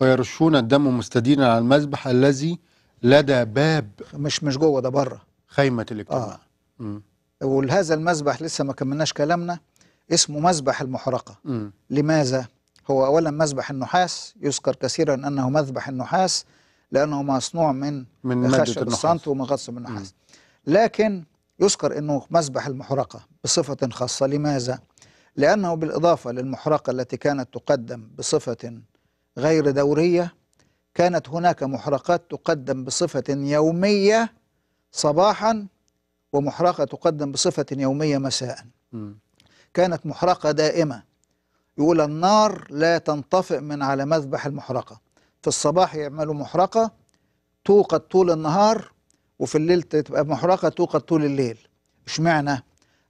ويرشون الدم مستدينا على المذبح الذي لدى باب مش مش جوه ده بره خيمة الاجتماع آه. وهذا المذبح لسه ما كملناش كلامنا اسمه مذبح المحرقة م. لماذا؟ هو أولا مذبح النحاس يذكر كثيرا أنه مذبح النحاس لأنه مصنوع من, من خشب الصنط ومغطس من النحاس لكن يذكر أنه مذبح المحرقة بصفة خاصة لماذا؟ لأنه بالإضافة للمحرقة التي كانت تقدم بصفة غير دورية كانت هناك محرقات تقدم بصفة يومية صباحا ومحرقة تقدم بصفة يومية مساء كانت محرقة دائمة يقول النار لا تنطفئ من على مذبح المحرقة في الصباح يعملوا محرقة توقد طول النهار وفي الليل تبقى محرقة توقد طول الليل اشمعنى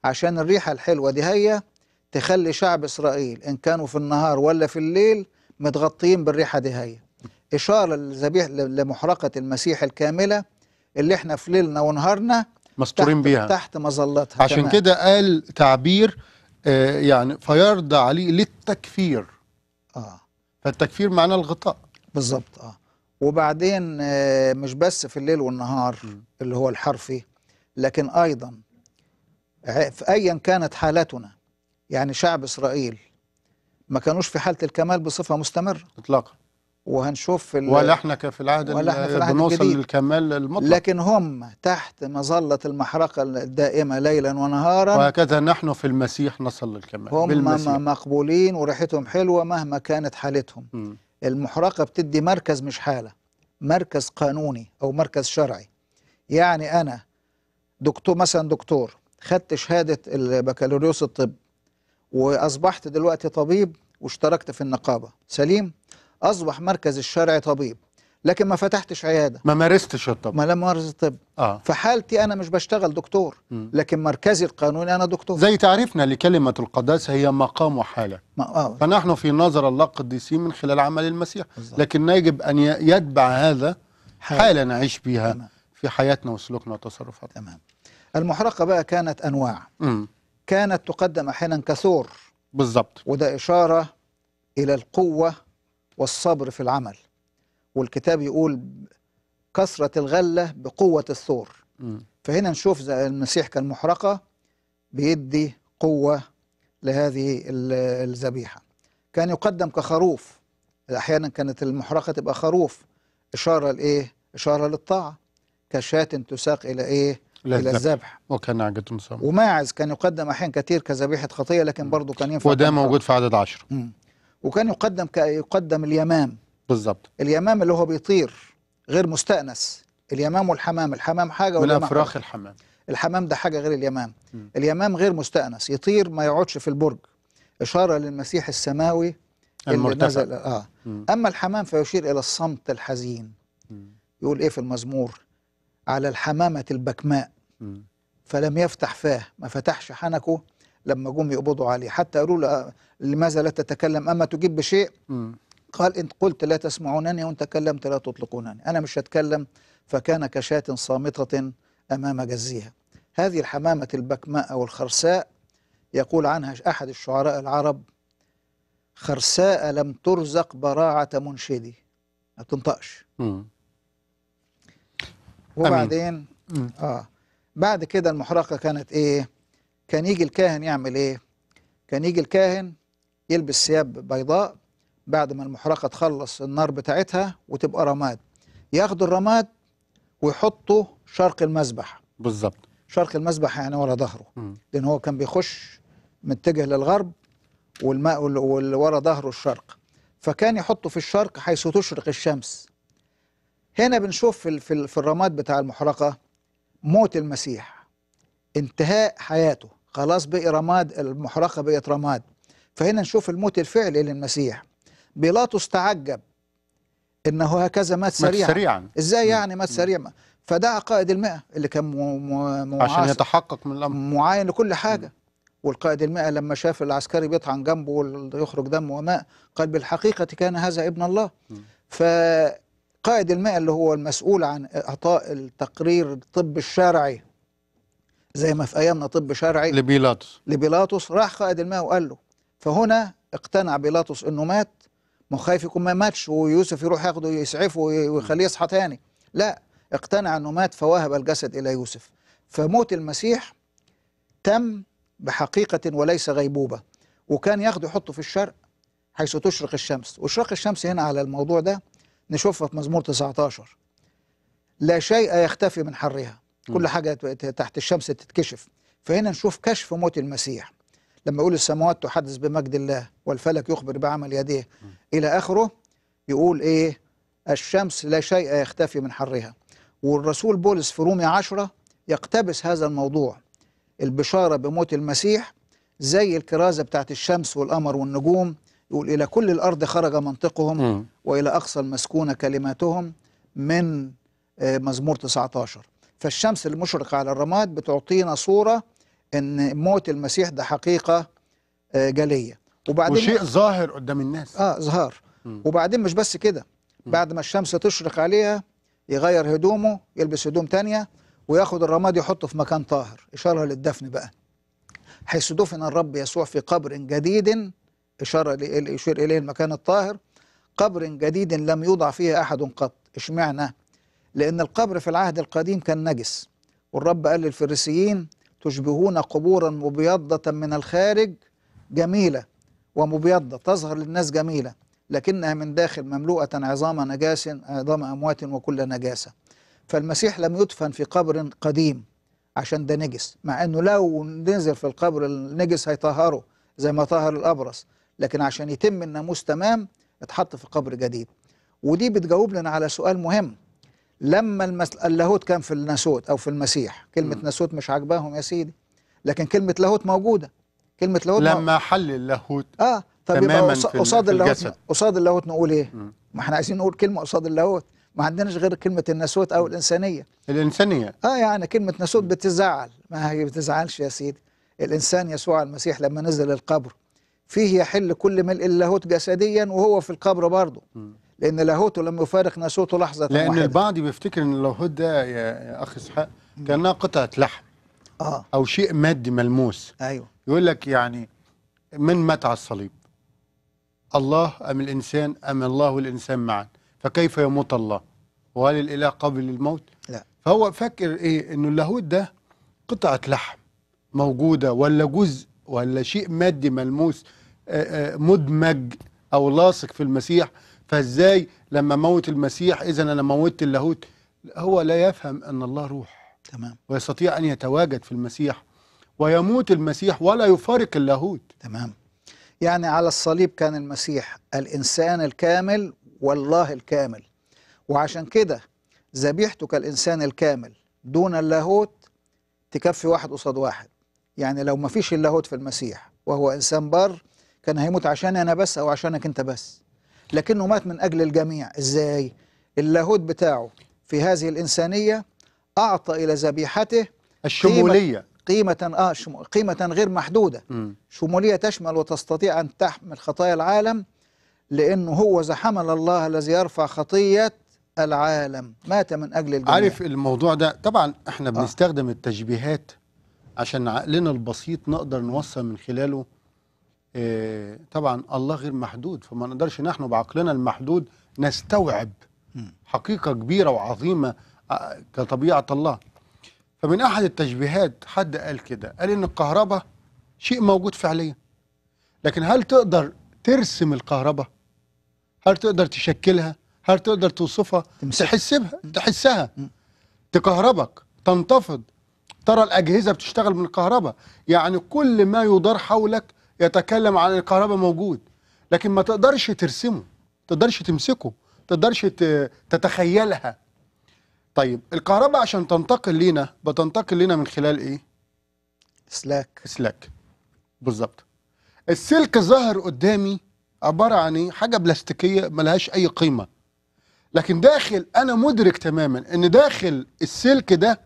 عشان الريحة الحلوة دي هي تخلي شعب إسرائيل إن كانوا في النهار ولا في الليل متغطيين بالريحة دي هي إشارة للذبيح لمحرقة المسيح الكاملة اللي احنا في ليلنا ونهارنا مستورين تحت بيها تحت مظلتها عشان كده قال تعبير آه يعني فيرضى عليه للتكفير اه فالتكفير معناه الغطاء بالظبط اه وبعدين آه مش بس في الليل والنهار م. اللي هو الحرفي لكن ايضا في ايا كانت حالتنا يعني شعب اسرائيل ما كانوش في حاله الكمال بصفه مستمره اطلاقا وهنشوف ولا احنا كفي العهد ولا احنا في العهد بنوصل الجديد. للكمال المطلق لكن هم تحت مظله المحرقه الدائمه ليلا ونهارا وهكذا نحن في المسيح نصل للكمال هم بالمسيح. مقبولين وريحتهم حلوه مهما كانت حالتهم م. المحرقه بتدي مركز مش حاله مركز قانوني او مركز شرعي يعني انا دكتور مثلا دكتور خدت شهاده البكالوريوس الطب واصبحت دلوقتي طبيب واشتركت في النقابه سليم اصبح مركز الشرع طبيب لكن ما فتحتش عياده ما مارستش الطب ما لم مارس الطب آه. فحالتي انا مش بشتغل دكتور لكن مركزي القانوني انا دكتور زي تعريفنا لكلمه القداسه هي مقام وحاله ما آه. فنحن في نظر الله قديسين من خلال عمل المسيح بالزبط. لكن يجب ان يتبع هذا حاله, حالة نعيش بها تمام. في حياتنا وسلوكنا وتصرفاتنا تمام المحرقه بقى كانت انواع م. كانت تقدم احيانا كثور بالظبط وده اشاره الى القوه والصبر في العمل والكتاب يقول كثرة الغلة بقوة الثور فهنا نشوف المسيح كالمحرقة بيدي قوة لهذه الذبيحة كان يقدم كخروف أحيانا كانت المحرقة تبقى خروف إشارة لإيه؟ إشارة للطاعة كشاة تساق إلى إيه؟ إلى الذبح وكان عجة صامت وماعز كان يقدم أحيانا كثير كذبيحة خطية لكن برضه كان ينفع وده موجود في عدد عشر م. وكان يقدم يقدم اليمام بالظبط اليمام اللي هو بيطير غير مستأنس اليمام والحمام الحمام حاجة ولا فراخ الحمام الحمام ده حاجة غير اليمام م. اليمام غير مستأنس يطير ما يقعدش في البرج إشارة للمسيح السماوي المرتفع اللي آه. م. أما الحمام فيشير إلى الصمت الحزين م. يقول إيه في المزمور على الحمامة البكماء م. فلم يفتح فاه ما فتحش حنكه لما جم يقبضوا عليه حتى قالوا له لماذا لا تتكلم أما تجيب بشيء قال إن قلت لا تسمعونني وإن تكلمت لا تطلقونني أنا مش هتكلم فكان كشاة صامتة أمام جزيها هذه الحمامة البكماء أو الخرساء يقول عنها أحد الشعراء العرب خرساء لم ترزق براعة منشدي ما تنطقش وبعدين آه بعد كده المحرقة كانت إيه كان يجي الكاهن يعمل ايه كان يجي الكاهن يلبس ثياب بيضاء بعد ما المحرقه تخلص النار بتاعتها وتبقى رماد ياخد الرماد ويحطه شرق المذبح بالظبط شرق المذبح يعني ورا ظهره لان هو كان بيخش متجه للغرب والماء واللي ورا ظهره الشرق فكان يحطه في الشرق حيث تشرق الشمس هنا بنشوف في, في, في الرماد بتاع المحرقه موت المسيح انتهاء حياته خلاص بقي رماد المحرقة بقت رماد فهنا نشوف الموت الفعلي للمسيح بيلاطس تعجب انه هكذا مات سريعا مات سريعا ازاي يعني مات سريعا فدعا قائد المئة اللي كان مو عشان يتحقق من الامر معاين لكل حاجه والقائد المئة لما شاف العسكري بيطعن جنبه ويخرج دم وماء قال بالحقيقة كان هذا ابن الله ف قائد المئة اللي هو المسؤول عن إعطاء التقرير الطب الشرعي زي ما في ايامنا طب شرعي لبيلاطس لبيلاطس راح قائد الماء وقال له فهنا اقتنع بيلاطس انه مات ما خايف يكون ما ماتش ويوسف يروح ياخده يسعفه ويخليه يصحى تاني لا اقتنع انه مات فوهب الجسد الى يوسف فموت المسيح تم بحقيقه وليس غيبوبه وكان ياخده يحطه في الشرق حيث تشرق الشمس واشراق الشمس هنا على الموضوع ده نشوفها في مزمور 19 لا شيء يختفي من حرها كل حاجة تحت الشمس تتكشف فهنا نشوف كشف موت المسيح لما يقول السماوات تحدث بمجد الله والفلك يخبر بعمل يديه إلى آخره يقول إيه الشمس لا شيء يختفي من حرها والرسول بولس في رومي عشرة يقتبس هذا الموضوع البشارة بموت المسيح زي الكرازة بتاعت الشمس والقمر والنجوم يقول إلى كل الأرض خرج منطقهم م. وإلى أقصى المسكونة كلماتهم من آه، مزمور 19 فالشمس المشرقة على الرماد بتعطينا صورة أن موت المسيح ده حقيقة آه، جلية وبعدين وشيء ظاهر قدام الناس اه ظهار وبعدين مش بس كده بعد ما الشمس تشرق عليها يغير هدومه يلبس هدوم تانية وياخد الرماد يحطه في مكان طاهر إشارة للدفن بقى حيث دفن الرب يسوع في قبر جديد إشارة يشير إليه المكان الطاهر قبر جديد لم يوضع فيه أحد قط إشمعنى لأن القبر في العهد القديم كان نجس والرب قال للفريسيين تشبهون قبورا مبيضة من الخارج جميلة ومبيضة تظهر للناس جميلة لكنها من داخل مملوءة عظام نجاس عظام أموات وكل نجاسة فالمسيح لم يدفن في قبر قديم عشان ده نجس مع انه لو نزل في القبر النجس هيطهره زي ما طهر الابرص لكن عشان يتم الناموس تمام اتحط في قبر جديد ودي بتجاوب لنا على سؤال مهم لما المس... اللاهوت كان في الناسوت او في المسيح كلمه م. ناسوت مش عاجباهم يا سيدي لكن كلمه لاهوت موجوده كلمه لاهوت لما حل اللاهوت اه طب تماما يبقى قصاد اللاهوت قصاد اللاهوت نقول ايه م. ما احنا عايزين نقول كلمه قصاد اللاهوت ما عندناش غير كلمه الناسوت او الانسانيه الانسانيه اه يعني كلمه ناسوت بتزعل ما هي بتزعلش يا سيدي الانسان يسوع المسيح لما نزل القبر فيه يحل كل ملء اللاهوت جسديا وهو في القبر برضه لان لاهوته لم يفارق ناسوته لحظه لان واحدة. البعض بيفتكر ان اللاهوت ده يا اخي اسحاق كانها قطعه لحم آه. او شيء مادي ملموس ايوه يقول لك يعني من مات على الصليب الله ام الانسان ام الله والانسان معا فكيف يموت الله وهل الاله قبل الموت لا فهو فاكر ايه انه اللاهوت ده قطعه لحم موجوده ولا جزء ولا شيء مادي ملموس آه، آه، مدمج او لاصق في المسيح فازاي لما موت المسيح اذا انا موتت اللاهوت هو لا يفهم ان الله روح تمام ويستطيع ان يتواجد في المسيح ويموت المسيح ولا يفارق اللاهوت تمام يعني على الصليب كان المسيح الانسان الكامل والله الكامل وعشان كده ذبيحته كالانسان الكامل دون اللاهوت تكفي واحد قصاد واحد يعني لو ما فيش اللاهوت في المسيح وهو انسان بر كان هيموت عشاني انا بس او عشانك انت بس لكنه مات من أجل الجميع إزاي؟ اللاهوت بتاعه في هذه الإنسانية أعطى إلى ذبيحته الشمولية قيمة آه قيمة غير محدودة شمولية تشمل وتستطيع أن تحمل خطايا العالم لأنه هو ذا حمل الله الذي يرفع خطية العالم مات من أجل الجميع عارف الموضوع ده طبعا احنا آه. بنستخدم آه. التشبيهات عشان عقلنا البسيط نقدر نوصل من خلاله آه، طبعا الله غير محدود فما نقدرش نحن بعقلنا المحدود نستوعب حقيقة كبيرة وعظيمة آه، كطبيعة الله فمن أحد التشبيهات حد قال كده قال إن الكهرباء شيء موجود فعليا لكن هل تقدر ترسم الكهرباء هل تقدر تشكلها هل تقدر توصفها تحسبها تحسها تكهربك تنتفض ترى الأجهزة بتشتغل من الكهرباء يعني كل ما يدار حولك يتكلم عن الكهرباء موجود لكن ما تقدرش ترسمه تقدرش تمسكه تقدرش تتخيلها طيب الكهرباء عشان تنتقل لينا بتنتقل لينا من خلال ايه سلاك سلاك بالظبط السلك ظهر قدامي عباره عن ايه حاجه بلاستيكيه ملهاش اي قيمه لكن داخل انا مدرك تماما ان داخل السلك ده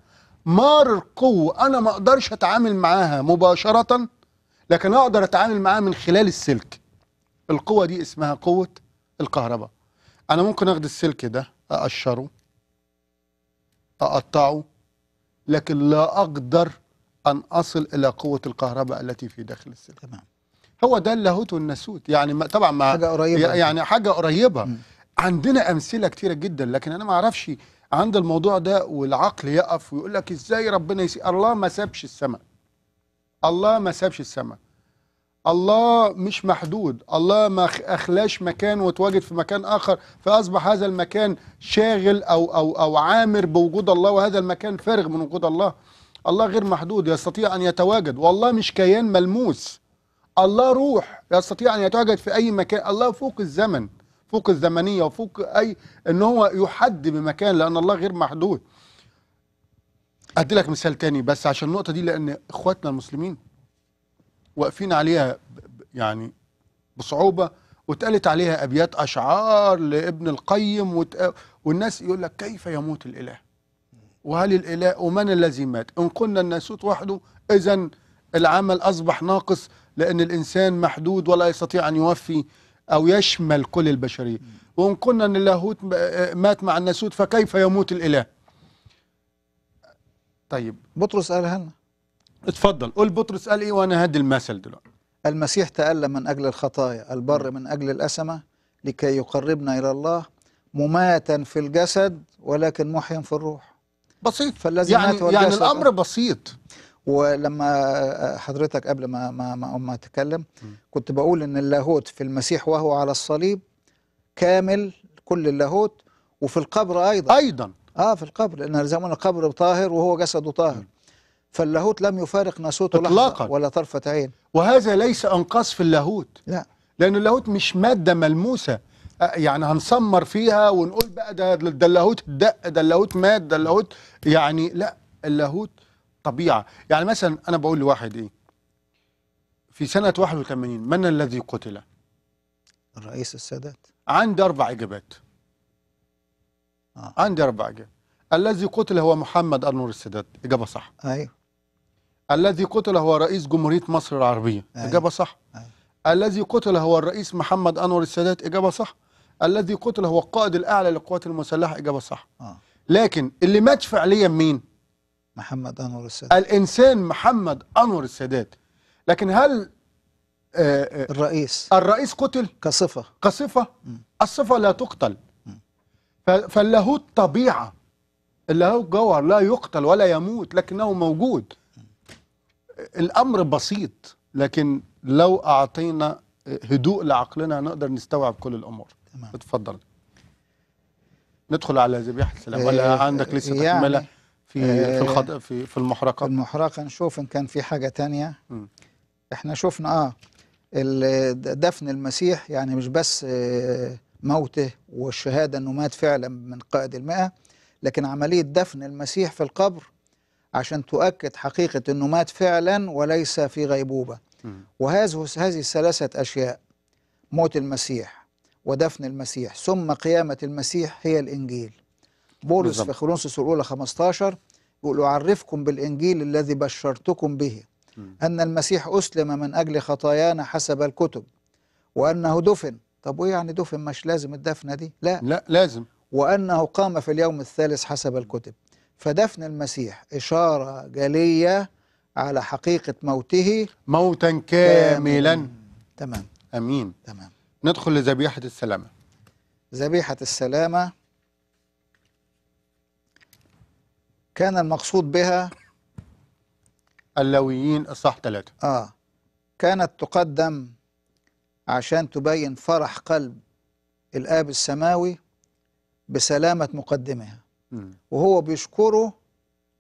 مار القوه انا ما اقدرش اتعامل معاها مباشره لكن اقدر اتعامل معاه من خلال السلك القوه دي اسمها قوه الكهرباء انا ممكن اخد السلك ده اقشره اقطعه لكن لا اقدر ان اصل الى قوه الكهرباء التي في داخل السلك تمام هو ده اللاهوت والناسوت يعني ما طبعا ما حاجه قريبه يعني حاجه قريبه م. عندنا امثله كتيره جدا لكن انا ما اعرفش عند الموضوع ده والعقل يقف ويقول لك ازاي ربنا يسي الله ما سابش السماء الله ما سابش السماء الله مش محدود الله ما أخلاش مكان وتواجد في مكان آخر فأصبح هذا المكان شاغل أو, أو, أو عامر بوجود الله وهذا المكان فارغ من وجود الله الله غير محدود يستطيع أن يتواجد والله مش كيان ملموس الله روح يستطيع أن يتواجد في أي مكان الله فوق الزمن فوق الزمنية وفوق أي أن هو يحد بمكان لأن الله غير محدود ادي لك مثال تاني بس عشان النقطه دي لان اخواتنا المسلمين واقفين عليها يعني بصعوبه واتقالت عليها ابيات اشعار لابن القيم والناس يقول لك كيف يموت الاله وهل الاله ومن الذي مات ان قلنا الناسوت وحده اذا العمل اصبح ناقص لان الانسان محدود ولا يستطيع ان يوفي او يشمل كل البشريه وان قلنا ان اللاهوت آه، مات مع الناسوت فكيف يموت الاله طيب بطرس قالها لنا اتفضل قول بطرس قال ايه وانا هدي المثل دلوقتي المسيح تألم من أجل الخطايا البر من أجل الأسمة لكي يقربنا إلى الله مماتا في الجسد ولكن محيا في الروح بسيط فالذي يعني, مات يعني الأمر بسيط ولما آه، حضرتك قبل ما ما ما, ما تكلم كنت بقول ان اللاهوت في المسيح وهو على الصليب كامل كل اللاهوت وفي القبر ايضا ايضا اه في القبر لان يلزمون القبر طاهر وهو جسده طاهر فاللاهوت لم يفارق ناسوته اطلاقا ولا طرفه عين وهذا ليس انقاص في اللاهوت لا لان اللاهوت مش ماده ملموسه يعني هنسمر فيها ونقول بقى ده ده اللاهوت دق ده اللاهوت مات ده اللاهوت يعني لا اللاهوت طبيعه يعني مثلا انا بقول لواحد ايه في سنه 81 من الذي قتل الرئيس السادات عندي اربع اجابات آه. عندي أربع إجابة الذي قتل هو محمد أنور السادات إجابة صح أيوه الذي قتل هو رئيس جمهورية مصر العربية أيوه. إجابة صح أيوه. الذي قتل هو الرئيس محمد أنور السادات إجابة صح الذي قتل هو القائد الأعلى للقوات المسلحة إجابة صح آه. لكن اللي مات فعليا مين؟ محمد أنور السادات الإنسان محمد أنور السادات لكن هل آآ آه، آه، الرئيس الرئيس قتل كصفة كصفة م. الصفة لا تقتل فاللاهوت طبيعة اللاهوت جوهر لا يقتل ولا يموت لكنه موجود الأمر بسيط لكن لو أعطينا هدوء لعقلنا نقدر نستوعب كل الأمور تمام. اتفضل ندخل على ذبيحة السلام ولا إيه، عندك لسه يعني تكملة في إيه، في في في المحرقة في المحرقة نشوف إن كان في حاجة تانية احنا شفنا اه دفن المسيح يعني مش بس آه موته والشهادة أنه مات فعلا من قائد المئة لكن عملية دفن المسيح في القبر عشان تؤكد حقيقة أنه مات فعلا وليس في غيبوبة وهذه هذه الثلاثة أشياء موت المسيح ودفن المسيح ثم قيامة المسيح هي الإنجيل بولس في خلونسوس الأولى 15 يقول أعرفكم بالإنجيل الذي بشرتكم به أن المسيح أسلم من أجل خطايانا حسب الكتب وأنه دفن طب وإيه يعني دفن مش لازم الدفنة دي لا لا لازم وأنه قام في اليوم الثالث حسب الكتب فدفن المسيح إشارة جلية على حقيقة موته موتا كاملا تمام أمين تمام ندخل لذبيحة السلامة ذبيحة السلامة كان المقصود بها اللويين اصح ثلاثة آه كانت تقدم عشان تبين فرح قلب الآب السماوي بسلامة مقدمها م. وهو بيشكره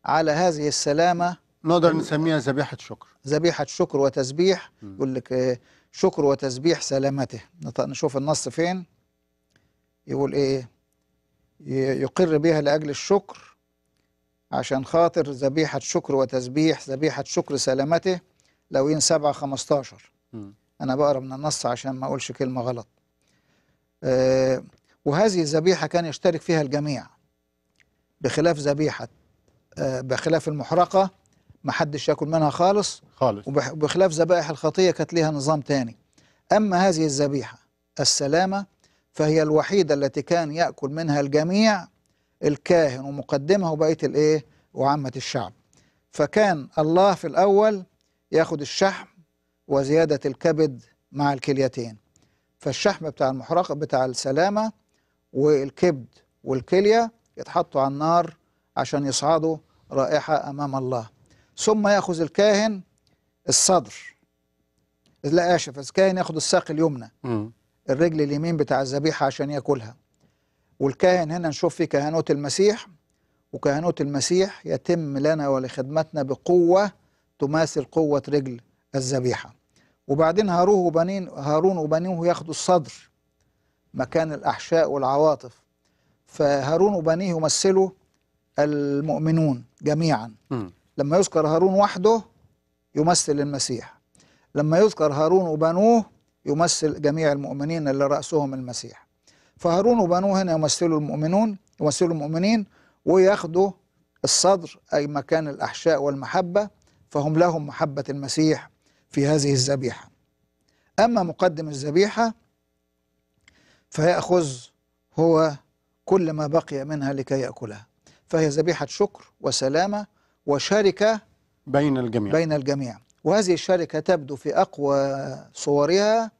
على هذه السلامة نقدر نسميها ذبيحة شكر ذبيحة شكر وتسبيح يقول لك إيه، شكر وتسبيح سلامته نشوف النص فين يقول ايه يقر بها لأجل الشكر عشان خاطر ذبيحة شكر وتسبيح ذبيحة شكر سلامته لوين 7 15 م. أنا بقرأ من النص عشان ما أقولش كلمة غلط آه، وهذه الذبيحة كان يشترك فيها الجميع بخلاف ذبيحة آه، بخلاف المحرقة ما حدش ياكل منها خالص خالص وبخلاف ذبائح الخطية كانت ليها نظام تاني أما هذه الذبيحة السلامة فهي الوحيدة التي كان يأكل منها الجميع الكاهن ومقدمها وبقية الإيه وعامة الشعب فكان الله في الأول ياخد الشحم وزيادة الكبد مع الكليتين فالشحم بتاع المحرقة بتاع السلامة والكبد والكلية يتحطوا على النار عشان يصعدوا رائحة أمام الله ثم يأخذ الكاهن الصدر لا أشف الكاهن يأخذ الساق اليمنى الرجل اليمين بتاع الذبيحة عشان ياكلها والكاهن هنا نشوف في كهنوت المسيح وكهنوت المسيح يتم لنا ولخدمتنا بقوة تماثل قوة رجل الذبيحة وبعدين هاروه وبنين هارون وبنيه ياخدوا الصدر مكان الأحشاء والعواطف فهارون وبنيه يمثلوا المؤمنون جميعا م. لما يذكر هارون وحده يمثل المسيح لما يذكر هارون وبنوه يمثل جميع المؤمنين اللي رأسهم المسيح فهارون وبنوه هنا يمثلوا المؤمنون يمثلوا المؤمنين وياخدوا الصدر أي مكان الأحشاء والمحبة فهم لهم محبة المسيح في هذه الذبيحة أما مقدم الذبيحة فيأخذ هو كل ما بقي منها لكي يأكلها فهي ذبيحة شكر وسلامة وشركة بين الجميع بين الجميع وهذه الشركة تبدو في أقوى صورها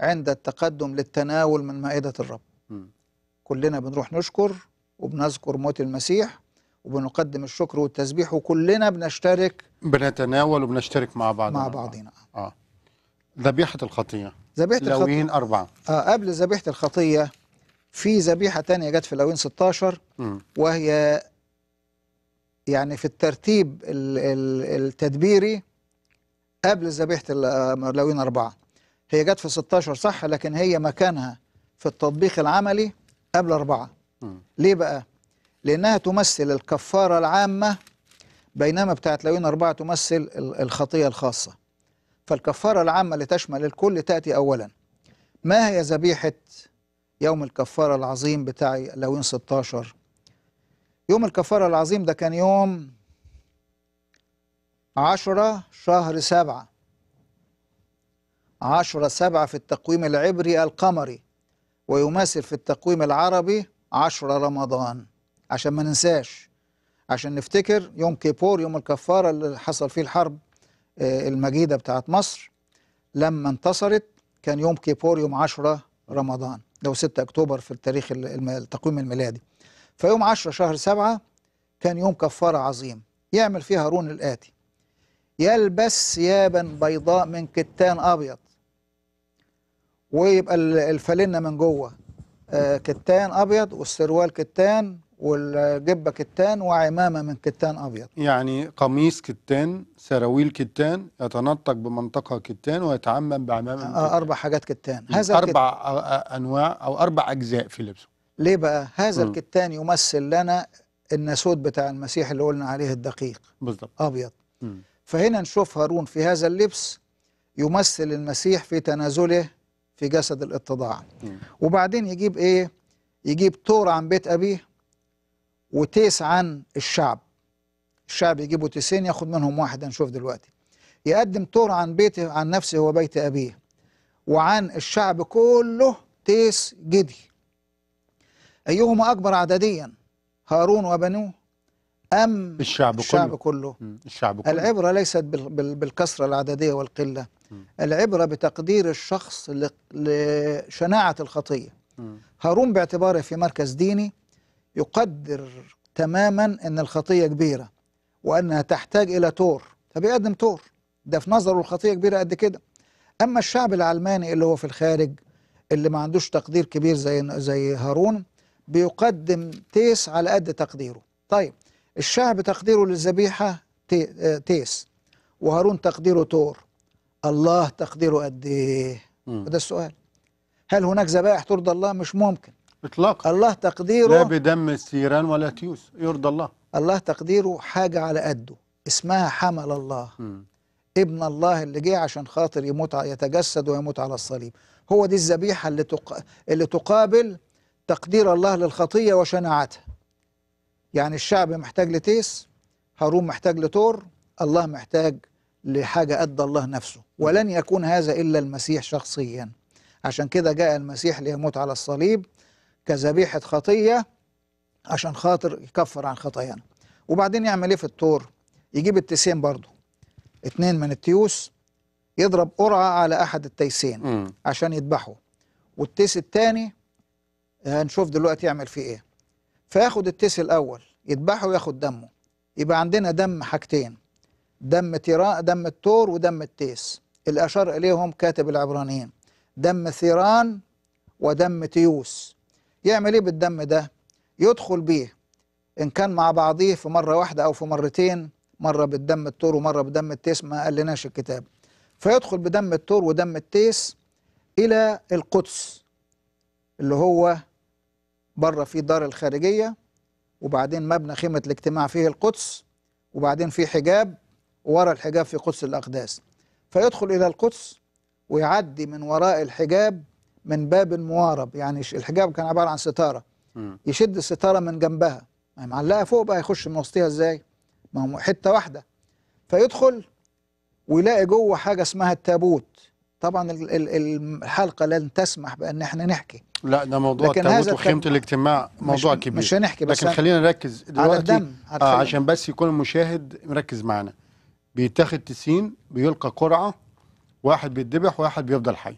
عند التقدم للتناول من مائدة الرب كلنا بنروح نشكر وبنذكر موت المسيح وبنقدم الشكر والتسبيح وكلنا بنشترك بنتناول وبنشترك مع بعضنا مع بعضنا اه ذبيحه الخطيه ذبيحه الخطيه لاويين اربعه اه قبل ذبيحه الخطيه في ذبيحه ثانيه جت في لاويين 16 م. وهي يعني في الترتيب التدبيري قبل ذبيحه لاويين آه، اربعه هي جت في 16 صح لكن هي مكانها في التطبيق العملي قبل أربعة م. ليه بقى؟ لأنها تمثل الكفارة العامة بينما بتاعت لوين أربعة تمثل الخطية الخاصة فالكفارة العامة اللي تشمل الكل تأتي أولا ما هي ذبيحة يوم الكفارة العظيم بتاع لوين 16 يوم الكفارة العظيم ده كان يوم عشرة شهر سبعة عشرة سبعة في التقويم العبري القمري ويماثل في التقويم العربي عشرة رمضان عشان ما ننساش عشان نفتكر يوم كيبور يوم الكفارة اللي حصل فيه الحرب آه، المجيدة بتاعت مصر لما انتصرت كان يوم كيبور يوم 10 رمضان ده 6 أكتوبر في التاريخ التقويم الميلادي فيوم 10 شهر 7 كان يوم كفارة عظيم يعمل فيها هارون الآتي يلبس ثيابا بيضاء من كتان أبيض ويبقى الفالنة من جوه آه، كتان أبيض والسروال كتان والجبة كتان وعمامة من كتان أبيض يعني قميص كتان سراويل كتان يتنطق بمنطقة كتان ويتعمم بعمامة من آه، كتان. أربع حاجات كتان هذا أربع الكتان. أنواع أو أربع أجزاء في لبسه ليه بقى هذا م. الكتان يمثل لنا الناسوت بتاع المسيح اللي قلنا عليه الدقيق بالضبط أبيض م. فهنا نشوف هارون في هذا اللبس يمثل المسيح في تنازله في جسد الاتضاع م. وبعدين يجيب إيه يجيب تور عن بيت أبيه وتيس عن الشعب الشعب يجيبوا تيسين ياخد منهم واحد هنشوف دلوقتي يقدم تور عن بيته عن نفسه وبيت أبيه وعن الشعب كله تيس جدي أيهما أكبر عدديا هارون وبنوه أم الشعب, الشعب كله, كله. الشعب كله العبرة ليست بالكسرة العددية والقلة م. العبرة بتقدير الشخص لشناعة الخطية هارون باعتباره في مركز ديني يقدر تماما أن الخطية كبيرة وأنها تحتاج إلى تور فبيقدم تور ده في نظره الخطية كبيرة قد كده أما الشعب العلماني اللي هو في الخارج اللي ما عندوش تقدير كبير زي زي هارون بيقدم تيس على قد تقديره طيب الشعب تقديره للذبيحة تيس وهارون تقديره تور الله تقديره قد ايه ده السؤال هل هناك ذبائح ترضى الله مش ممكن إطلاقا الله تقديره لا بدم الثيران ولا تيوس يرضى الله الله تقديره حاجة على قده اسمها حمل الله م. ابن الله اللي جه عشان خاطر يموت يتجسد ويموت على الصليب هو دي الذبيحة اللي, تق... اللي تقابل تقدير الله للخطية وشناعتها يعني الشعب محتاج لتيس هارون محتاج لتور الله محتاج لحاجة أدى الله نفسه ولن يكون هذا إلا المسيح شخصيا عشان كده جاء المسيح ليموت على الصليب كذبيحة خطية عشان خاطر يكفر عن خطايانا وبعدين يعمل ايه في الطور يجيب التيسين برضه اتنين من التيوس يضرب قرعة على أحد التيسين م. عشان يذبحه والتيس التاني هنشوف آه، دلوقتي يعمل فيه ايه فياخد التيس الأول يذبحه وياخد دمه يبقى عندنا دم حاجتين دم تيران دم التور ودم التيس اللي أشار إليهم كاتب العبرانيين دم ثيران ودم تيوس يعمل ايه بالدم ده يدخل بيه ان كان مع بعضيه في مره واحده او في مرتين مره بالدم التور ومره بدم التيس ما قالناش الكتاب فيدخل بدم التور ودم التيس الى القدس اللي هو بره في دار الخارجيه وبعدين مبنى خيمه الاجتماع فيه القدس وبعدين في حجاب ورا الحجاب في قدس الاقداس فيدخل الى القدس ويعدي من وراء الحجاب من باب موارب يعني الحجاب كان عبارة عن ستارة م. يشد الستارة من جنبها يعني معلقة فوق بقى يخش من وسطها ازاي ما هو حتة واحدة فيدخل ويلاقي جوه حاجة اسمها التابوت طبعا الحلقة لن تسمح بأن احنا نحكي لا ده موضوع التابوت وخيمة الاجتماع موضوع مش كبير مش هنحكي بس لكن خلينا نركز دلوقتي على الدم آه عشان بس يكون المشاهد مركز معانا بيتاخد تسين بيلقى قرعة واحد بيتذبح واحد بيفضل حي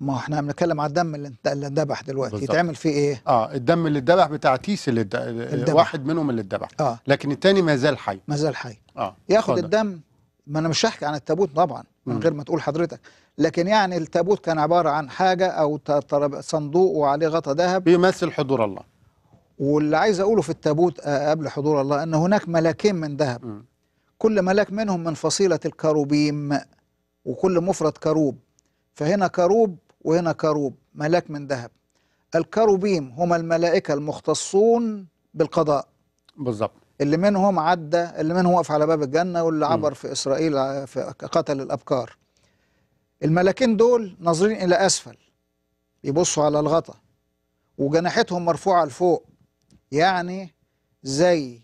ما احنا بنتكلم على الدم اللي اتذبح دلوقتي يتعمل فيه ايه؟ اه الدم اللي اتذبح بتاع تيس اللي الدبح. واحد منهم اللي اتذبح آه. لكن الثاني ما زال حي ما زال حي اه ياخد فضل. الدم ما انا مش هحكي عن التابوت طبعا من غير ما تقول حضرتك لكن يعني التابوت كان عباره عن حاجه او صندوق وعليه غطا ذهب بيمثل حضور الله واللي عايز اقوله في التابوت آه، قبل حضور الله ان هناك ملاكين من ذهب كل ملاك منهم من فصيله الكروبيم وكل مفرد كروب فهنا كروب وهنا كروب ملاك من ذهب الكروبيم هم الملائكة المختصون بالقضاء بالظبط اللي منهم عدى اللي منهم وقف على باب الجنة واللي عبر م. في إسرائيل في قتل الأبكار الملاكين دول ناظرين إلى أسفل يبصوا على الغطا وجناحتهم مرفوعة لفوق يعني زي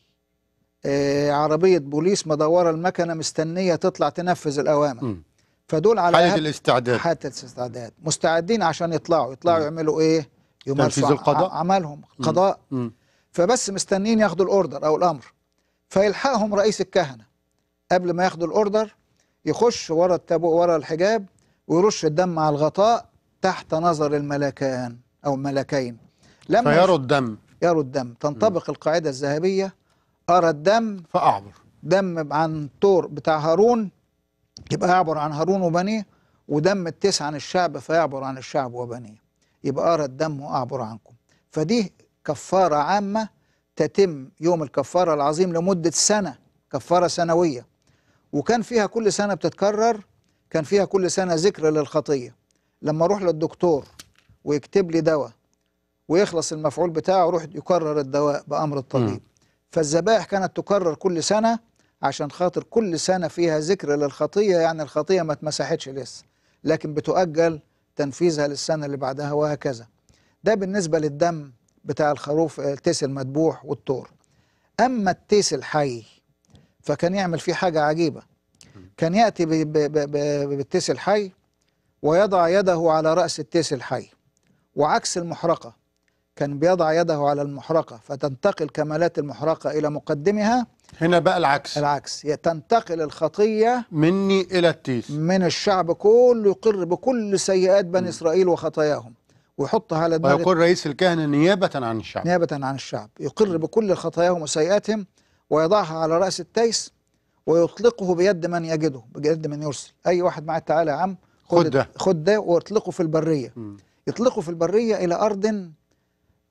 آه، عربية بوليس مدورة المكنة مستنية تطلع تنفذ الأوامر م. فدول على حاله الاستعداد حاله الاستعداد مستعدين عشان يطلعوا يطلعوا مم. يعملوا ايه يمارسوا القضاء عملهم قضاء فبس مستنين ياخدوا الاوردر او الامر فيلحقهم رئيس الكهنه قبل ما ياخدوا الاوردر يخش ورا التابوت ورا الحجاب ويرش الدم على الغطاء تحت نظر الملكان او الملكين لما فيروا الدم يروا الدم تنطبق القاعده الذهبيه ارى الدم فاعبر دم عن طور بتاع هارون يبقى يعبر عن هارون وبنيه ودم التسع عن الشعب فيعبر عن الشعب وبنيه يبقى أرى الدم وأعبر عنكم فدي كفارة عامة تتم يوم الكفارة العظيم لمدة سنة كفارة سنوية وكان فيها كل سنة بتتكرر كان فيها كل سنة ذكر للخطية لما أروح للدكتور ويكتب لي دواء ويخلص المفعول بتاعه يروح يكرر الدواء بأمر الطبيب فالذبائح كانت تكرر كل سنة عشان خاطر كل سنة فيها ذكر للخطية يعني الخطية ما اتمسحتش لسه لكن بتؤجل تنفيذها للسنة اللي بعدها وهكذا ده بالنسبة للدم بتاع الخروف آه، التيس المدبوح والتور أما التيس الحي فكان يعمل فيه حاجة عجيبة كان يأتي بالتيس الحي ويضع يده على رأس التيس الحي وعكس المحرقة كان بيضع يده على المحرقة فتنتقل كمالات المحرقة إلى مقدمها هنا بقى العكس العكس تنتقل الخطية مني إلى التيس من الشعب كله يقر بكل سيئات بني إسرائيل وخطاياهم ويحطها على دماغ ويقول رئيس الكهنة نيابة عن الشعب نيابة عن الشعب يقر بكل خطاياهم وسيئاتهم ويضعها على رأس التيس ويطلقه بيد من يجده بيد من يرسل أي واحد معاه تعالى يا عم خد ده خد ده واطلقه في البرية م. يطلقه في البرية إلى أرض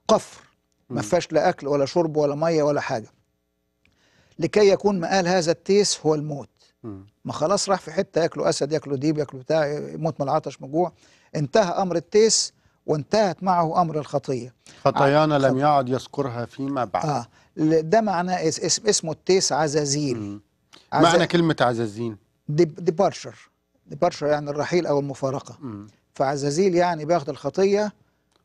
قفر ما فيهاش لا أكل ولا شرب ولا مية ولا حاجة لكي يكون مقال هذا التيس هو الموت ما خلاص راح في حته ياكلوا اسد ياكلوا ديب ياكلوا بتاع يموت من العطش من جوع انتهى امر التيس وانتهت معه امر الخطيه خطايانا آه، لم يعد يذكرها فيما بعد آه. ده معناه اسم اسمه التيس عزازيل عز... معنى كلمه عزازيل ديبارشر ديبارشر يعني الرحيل او المفارقه مم. فعزازيل يعني بياخد الخطيه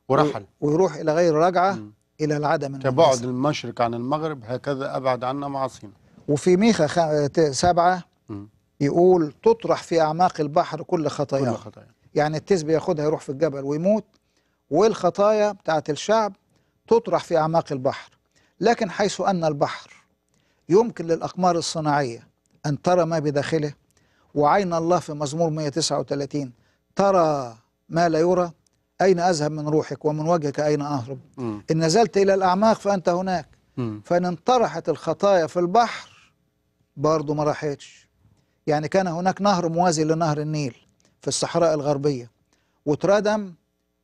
و... ويروح الى غير رجعه مم. إلى العدم كبعد المشرق عن المغرب هكذا أبعد عنا معاصينا وفي ميخا خ... سبعة يقول تطرح في أعماق البحر كل خطايا كل خطايا. يعني التسبة ياخدها يروح في الجبل ويموت والخطايا بتاعت الشعب تطرح في أعماق البحر لكن حيث أن البحر يمكن للأقمار الصناعية أن ترى ما بداخله وعين الله في مزمور 139 ترى ما لا يرى أين أذهب من روحك ومن وجهك أين أهرب م. إن نزلت إلى الأعماق فأنت هناك م. فإن انطرحت الخطايا في البحر برضه ما راحتش يعني كان هناك نهر موازي لنهر النيل في الصحراء الغربية واتردم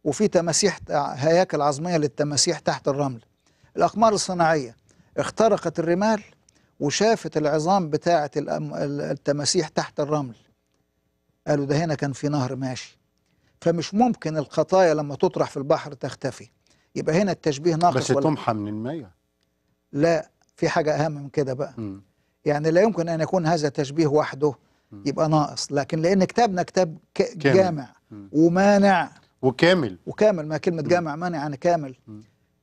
وفي تماسيح هياكل عظمية للتماسيح تحت الرمل الأقمار الصناعية اخترقت الرمال وشافت العظام بتاعة التماسيح تحت الرمل قالوا ده هنا كان في نهر ماشي فمش ممكن الخطايا لما تطرح في البحر تختفي يبقى هنا التشبيه ناقص بس تمحى من المية لا في حاجة أهم من كده بقى م. يعني لا يمكن أن يكون هذا تشبيه وحده م. يبقى ناقص لكن لأن كتابنا كتاب جامع م. ومانع وكامل وكامل ما كلمة م. جامع مانع عن كامل م.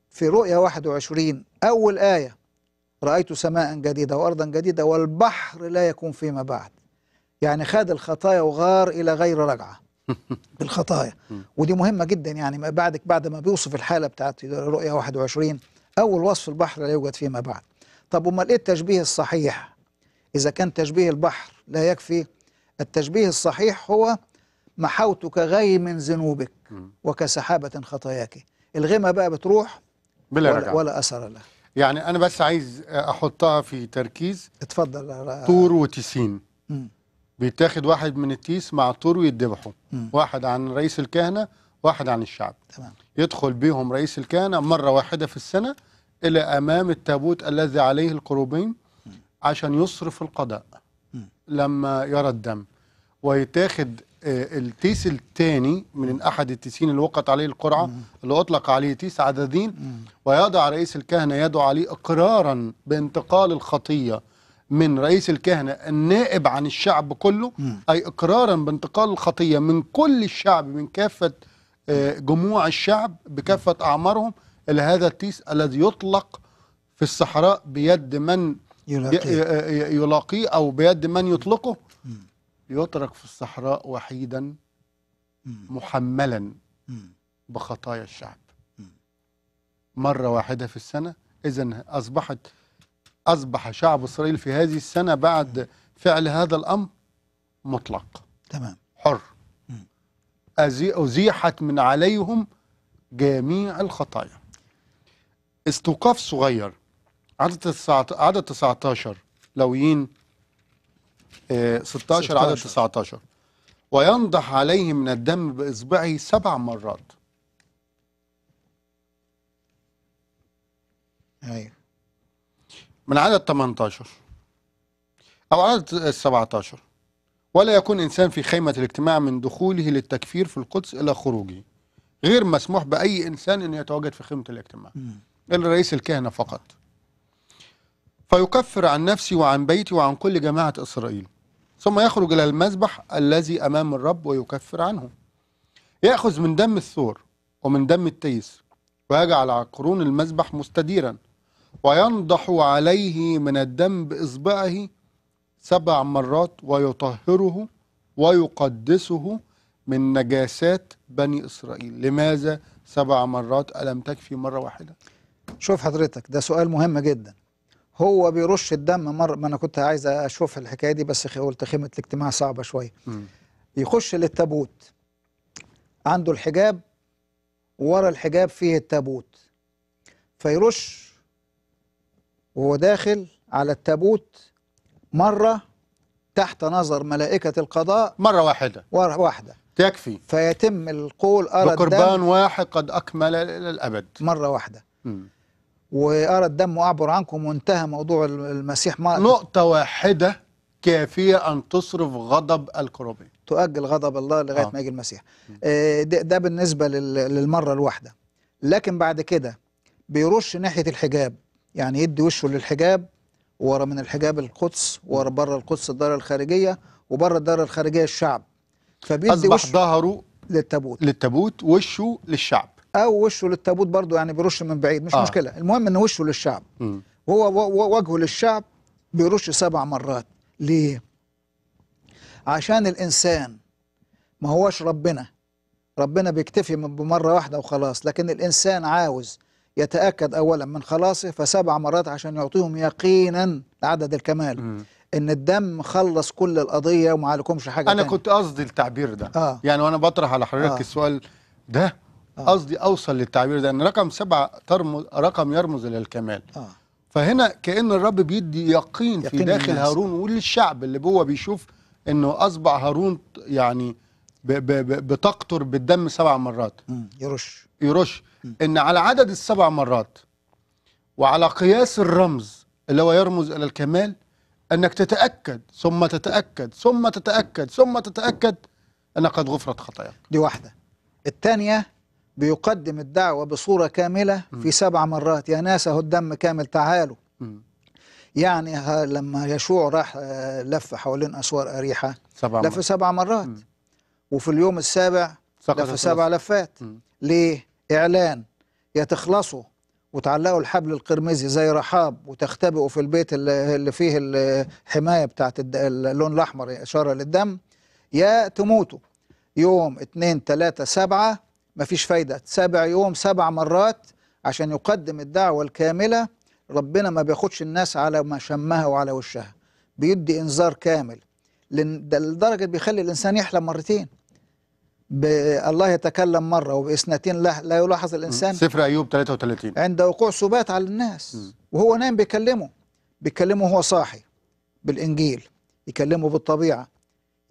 في رؤية 21 أول آية رأيت سماء جديدة وأرضا جديدة والبحر لا يكون فيما بعد يعني خد الخطايا وغار إلى غير رجعة بالخطايا ودي مهمة جدا يعني بعدك بعد ما بيوصف الحالة بتاعت رؤية 21 أول وصف البحر لا يوجد فيما بعد طب أمال إيه التشبيه الصحيح إذا كان تشبيه البحر لا يكفي التشبيه الصحيح هو محوتك من ذنوبك وكسحابة خطاياك الغيمه بقى بتروح بلا ولا, ولا أثر لها يعني أنا بس عايز أحطها في تركيز اتفضل طور وتسين بيتاخد واحد من التيس مع الطور ويدبحوا واحد عن رئيس الكهنه واحد عن الشعب تمام. يدخل بيهم رئيس الكهنه مره واحده في السنه الى امام التابوت الذي عليه القروبين عشان يصرف القضاء لما يرى الدم ويتاخد آه، التيس الثاني من احد التيسين اللي وقعت عليه القرعه اللي اطلق عليه تيس عددين ويضع رئيس الكهنه يده عليه اقرارا بانتقال الخطيه من رئيس الكهنة النائب عن الشعب كله م. أي إقرارا بانتقال الخطية من كل الشعب من كافة آه، جموع الشعب بكافة أعمارهم إلى هذا التيس الذي يطلق في الصحراء بيد من يلاقيه, آه، آه، أو بيد من يطلقه يترك في الصحراء وحيدا محملا بخطايا الشعب مرة واحدة في السنة إذا أصبحت أصبح شعب إسرائيل في هذه السنة بعد فعل هذا الأمر مطلق تمام حر أزيحت من عليهم جميع الخطايا استوقاف صغير عدد عدد 19 لويين 16 آه، عدد 19 وينضح عليه من الدم بإصبعه سبع مرات أيوه من عدد 18 أو عدد 17 ولا يكون إنسان في خيمة الاجتماع من دخوله للتكفير في القدس إلى خروجه غير مسموح بأي إنسان أن يتواجد في خيمة الاجتماع إلا رئيس الكهنة فقط فيكفر عن نفسي وعن بيتي وعن كل جماعة إسرائيل ثم يخرج إلى المذبح الذي أمام الرب ويكفر عنه يأخذ من دم الثور ومن دم التيس ويجعل على قرون المذبح مستديرا وينضح عليه من الدم بإصبعه سبع مرات ويطهره ويقدسه من نجاسات بني إسرائيل لماذا سبع مرات ألم تكفي مرة واحدة شوف حضرتك ده سؤال مهم جدا هو بيرش الدم مرة ما أنا كنت عايز أشوف الحكاية دي بس قلت خيمة الاجتماع صعبة شوية يخش للتابوت عنده الحجاب ورا الحجاب فيه التابوت فيرش وهو داخل على التابوت مرة تحت نظر ملائكة القضاء مرة واحدة واحدة تكفي فيتم القول أرى الدم بقربان واحد قد أكمل إلى الأبد مرة واحدة وأرى الدم أعبر عنكم وانتهى موضوع المسيح مرة نقطة واحدة كافية أن تصرف غضب الكروبين تؤجل غضب الله لغاية آه. ما يجي المسيح آه، ده, ده بالنسبة للمرة الواحدة لكن بعد كده بيرش ناحية الحجاب يعني يدي وشه للحجاب ورا من الحجاب القدس ورا بره القدس الدار الخارجيه وبره الدار الخارجيه الشعب فبيدي اصبح وشه ظهره للتابوت للتابوت وشه للشعب او وشه للتابوت برضه يعني بيرش من بعيد مش آه. مشكله المهم ان وشه للشعب م. هو وجهه للشعب بيرش سبع مرات ليه عشان الانسان ما هوش ربنا ربنا بيكتفي بمره واحده وخلاص لكن الانسان عاوز يتأكد أولا من خلاصه فسبع مرات عشان يعطيهم يقينا عدد الكمال مم. ان الدم خلص كل القضيه وما عليكمش حاجه انا تانية. كنت قصدي التعبير ده آه. يعني وانا بطرح على حضرتك آه. السؤال ده آه. قصدي آه. اوصل للتعبير ده ان رقم سبعه ترمز رقم يرمز الى الكمال آه. فهنا كان الرب بيدي يقين, يقين في داخل الناس. هارون وللشعب اللي هو بيشوف انه اصبح هارون يعني بتقطر بالدم سبع مرات مم. يرش يرش ان على عدد السبع مرات وعلى قياس الرمز اللي هو يرمز الى الكمال انك تتاكد ثم تتاكد ثم تتاكد ثم تتاكد ان قد غفرت خطاياك دي واحده الثانيه بيقدم الدعوه بصوره كامله في سبع مرات يا ناس اهو الدم كامل تعالوا يعني لما يشوع راح آه، لف حوالين اسوار اريحه سبع لف سبع مرات م. وفي اليوم السابع لف سبع لفات ليه إعلان يا تخلصوا وتعلقوا الحبل القرمزي زي رحاب وتختبئوا في البيت اللي فيه الحماية بتاعت اللون الأحمر إشارة للدم يا تموتوا يوم اتنين تلاتة سبعة مفيش فايدة سابع يوم سبع مرات عشان يقدم الدعوة الكاملة ربنا ما بياخدش الناس على ما شمها وعلى وشها بيدي إنذار كامل لدرجة بيخلي الإنسان يحلم مرتين الله يتكلم مرة وبإسنتين لا, لا يلاحظ الإنسان سفر أيوب 33 عند وقوع سبات على الناس م. وهو نايم بيكلمه بيكلمه وهو صاحي بالإنجيل يكلمه بالطبيعة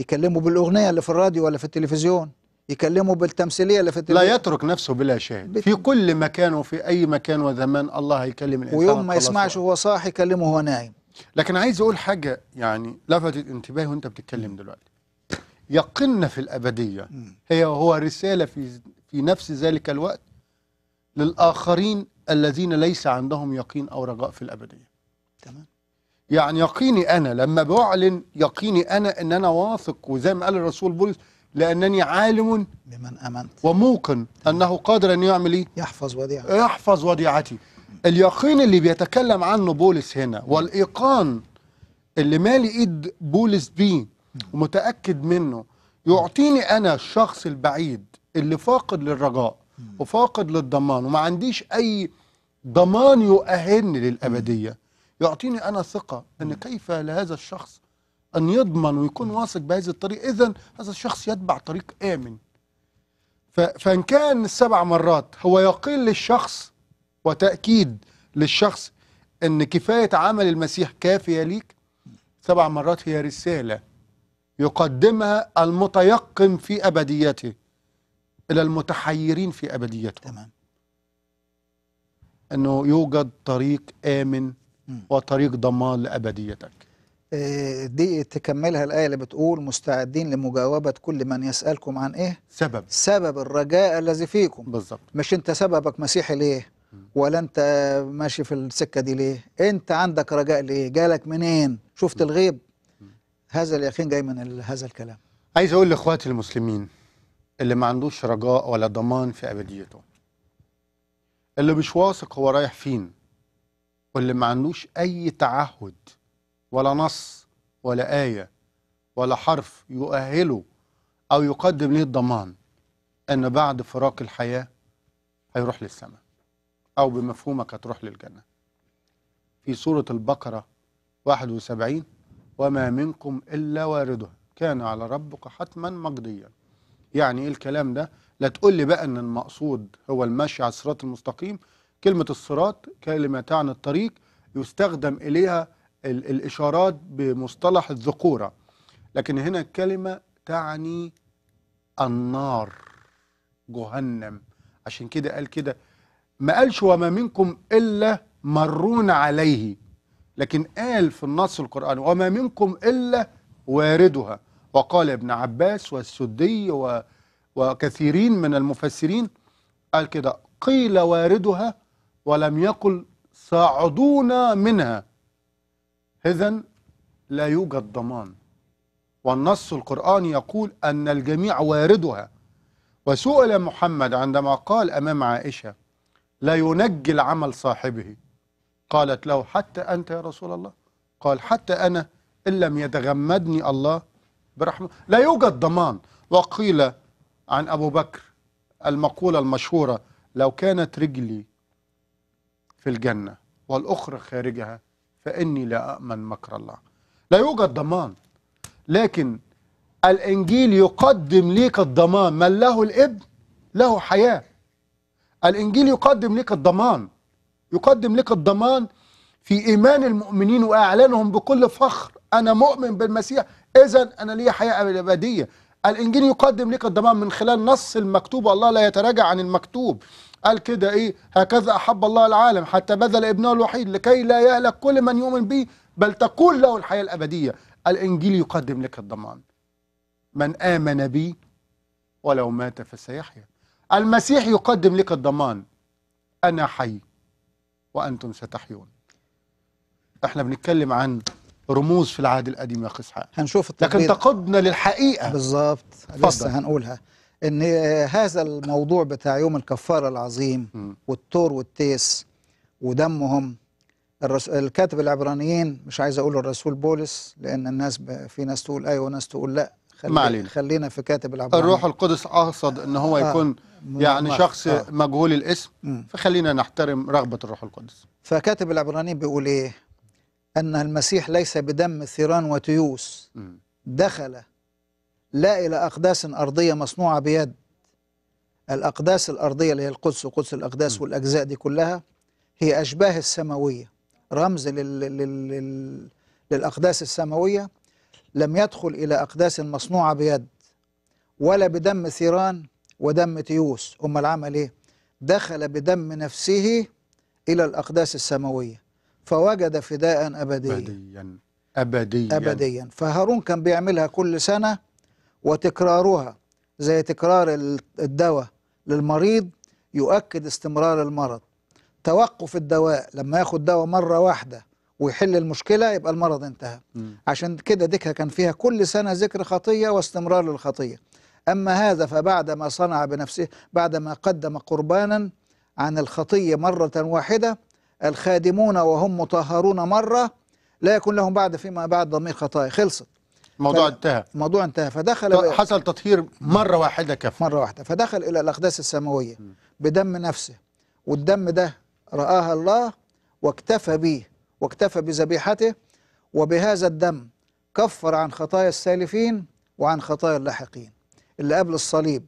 يكلمه بالأغنية اللي في الراديو ولا في التلفزيون يكلمه بالتمثيلية اللي في التلفزيون لا يترك نفسه بلا شاهد بت... في كل مكان وفي أي مكان وزمان الله هيكلم الإنسان ويوم ما يسمعش وهو صاحي يكلمه وهو نايم لكن عايز أقول حاجة يعني لفتت انتباهي وأنت بتتكلم دلوقتي يقن في الأبدية هي هو رسالة في, في نفس ذلك الوقت للآخرين الذين ليس عندهم يقين أو رجاء في الأبدية تمام يعني يقيني أنا لما بعلن يقيني أنا أن أنا واثق وزي ما قال الرسول بولس لأنني عالم بمن أمنت وموقن تمام. أنه قادر أن يعمل إيه؟ يحفظ وديعتي يحفظ وديعتي اليقين اللي بيتكلم عنه بولس هنا والإيقان اللي مالي إيد بولس بيه ومتاكد منه يعطيني انا الشخص البعيد اللي فاقد للرجاء وفاقد للضمان وما عنديش اي ضمان يؤهلني للابديه يعطيني انا ثقه ان كيف لهذا الشخص ان يضمن ويكون واثق بهذه الطريق اذا هذا الشخص يتبع طريق امن فان كان السبع مرات هو يقين للشخص وتاكيد للشخص ان كفايه عمل المسيح كافيه ليك سبع مرات هي رساله يقدمها المتيقن في أبديته إلى المتحيرين في أبديته تمام أنه يوجد طريق آمن وطريق ضمان لأبديتك آه، دي تكملها الآية اللي بتقول مستعدين لمجاوبة كل من يسألكم عن إيه؟ سبب سبب الرجاء الذي فيكم بالظبط مش أنت سببك مسيحي ليه؟ ولا أنت ماشي في السكة دي ليه؟ أنت عندك رجاء ليه؟ جالك منين؟ شفت الغيب؟ هذا اليقين جاي من هذا الكلام عايز اقول لاخواتي المسلمين اللي ما عندوش رجاء ولا ضمان في ابديته اللي مش واثق هو رايح فين واللي ما عندوش اي تعهد ولا نص ولا ايه ولا حرف يؤهله او يقدم ليه الضمان ان بعد فراق الحياه هيروح للسماء او بمفهومك هتروح للجنه في سوره البقره 71 وما منكم إلا واردها كان على ربك حتما مقضيا يعني إيه الكلام ده لا تقول لي بقى أن المقصود هو المشي على الصراط المستقيم كلمة الصراط كلمة تعني الطريق يستخدم إليها الإشارات بمصطلح الذكورة لكن هنا الكلمة تعني النار جهنم عشان كده قال كده ما قالش وما منكم إلا مرون عليه لكن قال في النص القرآني وما منكم إلا واردها وقال ابن عباس والسدي و وكثيرين من المفسرين قال كده قيل واردها ولم يقل صاعدون منها إذا لا يوجد ضمان والنص القرآني يقول أن الجميع واردها وسئل محمد عندما قال أمام عائشة لا ينجي العمل صاحبه قالت له حتى أنت يا رسول الله قال حتى أنا إن لم يتغمدني الله برحمة لا يوجد ضمان وقيل عن أبو بكر المقولة المشهورة لو كانت رجلي في الجنة والأخرى خارجها فإني لا أأمن مكر الله لا يوجد ضمان لكن الإنجيل يقدم ليك الضمان من له الإبن له حياة الإنجيل يقدم ليك الضمان يقدم لك الضمان في إيمان المؤمنين وإعلانهم بكل فخر أنا مؤمن بالمسيح إذا أنا لي حياة أبدية الإنجيل يقدم لك الضمان من خلال نص المكتوب الله لا يتراجع عن المكتوب قال كده إيه هكذا أحب الله العالم حتى بذل ابنه الوحيد لكي لا يهلك كل من يؤمن به بل تكون له الحياة الأبدية الإنجيل يقدم لك الضمان من آمن بي ولو مات فسيحيا المسيح يقدم لك الضمان أنا حي وأنتم ستحيون احنا بنتكلم عن رموز في العهد القديم يا قسحاء هنشوف التطبيق لكن تقدنا للحقيقة بالظبط لسه هنقولها ان هذا الموضوع بتاع يوم الكفارة العظيم م. والتور والتيس ودمهم الرس... الكاتب العبرانيين مش عايز اقول الرسول بولس لان الناس ب... في ناس تقول ايوه وناس تقول لا خلي ما علينا خلينا في كاتب العبرانيين الروح القدس أقصد أن هو آه. يكون يعني شخص آه مجهول الاسم فخلينا نحترم رغبة الروح القدس فكاتب العبرانيين بيقول إيه أن المسيح ليس بدم ثيران وتيوس دخل لا إلى أقداس أرضية مصنوعة بيد الأقداس الأرضية اللي هي القدس وقدس الأقداس والأجزاء دي كلها هي أشباه السماوية رمز لل... لل... لل... للأقداس السماوية لم يدخل إلى أقداس مصنوعة بيد ولا بدم ثيران ودم تيوس أمال عمل إيه؟ دخل بدم نفسه إلى الأقداس السماوية فوجد فداء أبديا أبديا أبديا أبديا فهارون كان بيعملها كل سنة وتكرارها زي تكرار الدواء للمريض يؤكد استمرار المرض توقف الدواء لما ياخد دواء مرة واحدة ويحل المشكلة يبقى المرض انتهى عشان كده ديكها كان فيها كل سنة ذكر خطية واستمرار للخطية أما هذا فبعدما صنع بنفسه بعدما قدم قربانا عن الخطية مرة واحدة الخادمون وهم مطهرون مرة لا يكون لهم بعد فيما بعد ضمير خطايا خلصت الموضوع انتهى الموضوع انتهى فدخل حصل تطهير مرة واحدة كف مرة واحدة فدخل إلى الأقداس السماوية بدم نفسه والدم ده رآها الله واكتفى به واكتفى بذبيحته وبهذا الدم كفر عن خطايا السالفين وعن خطايا اللاحقين اللي قبل الصليب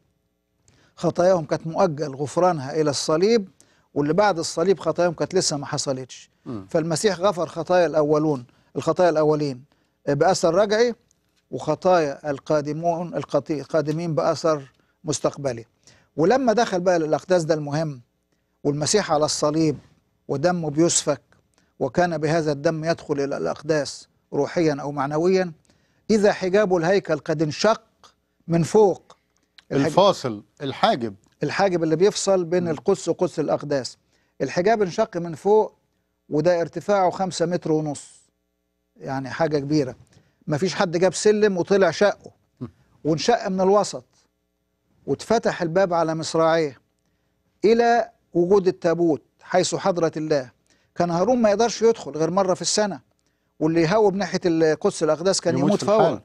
خطاياهم كانت مؤجل غفرانها إلى الصليب واللي بعد الصليب خطاياهم كانت لسه ما حصلتش فالمسيح غفر خطايا الأولون الخطايا الأولين بأثر رجعي وخطايا القادمون القادمين بأثر مستقبلي ولما دخل بقى الأقداس ده المهم والمسيح على الصليب ودمه بيسفك وكان بهذا الدم يدخل إلى الأقداس روحيا أو معنويا إذا حجاب الهيكل قد انشق من فوق الفاصل الحاجب الحاجب اللي بيفصل بين القدس وقدس الأقداس الحجاب انشق من فوق وده ارتفاعه خمسة متر ونص يعني حاجة كبيرة مفيش حد جاب سلم وطلع شقه وانشق من الوسط واتفتح الباب على مصراعيه إلى وجود التابوت حيث حضرة الله كان هارون ما يقدرش يدخل غير مره في السنه واللي يهوب ناحيه القدس الاقداس كان يموت, يموت فورا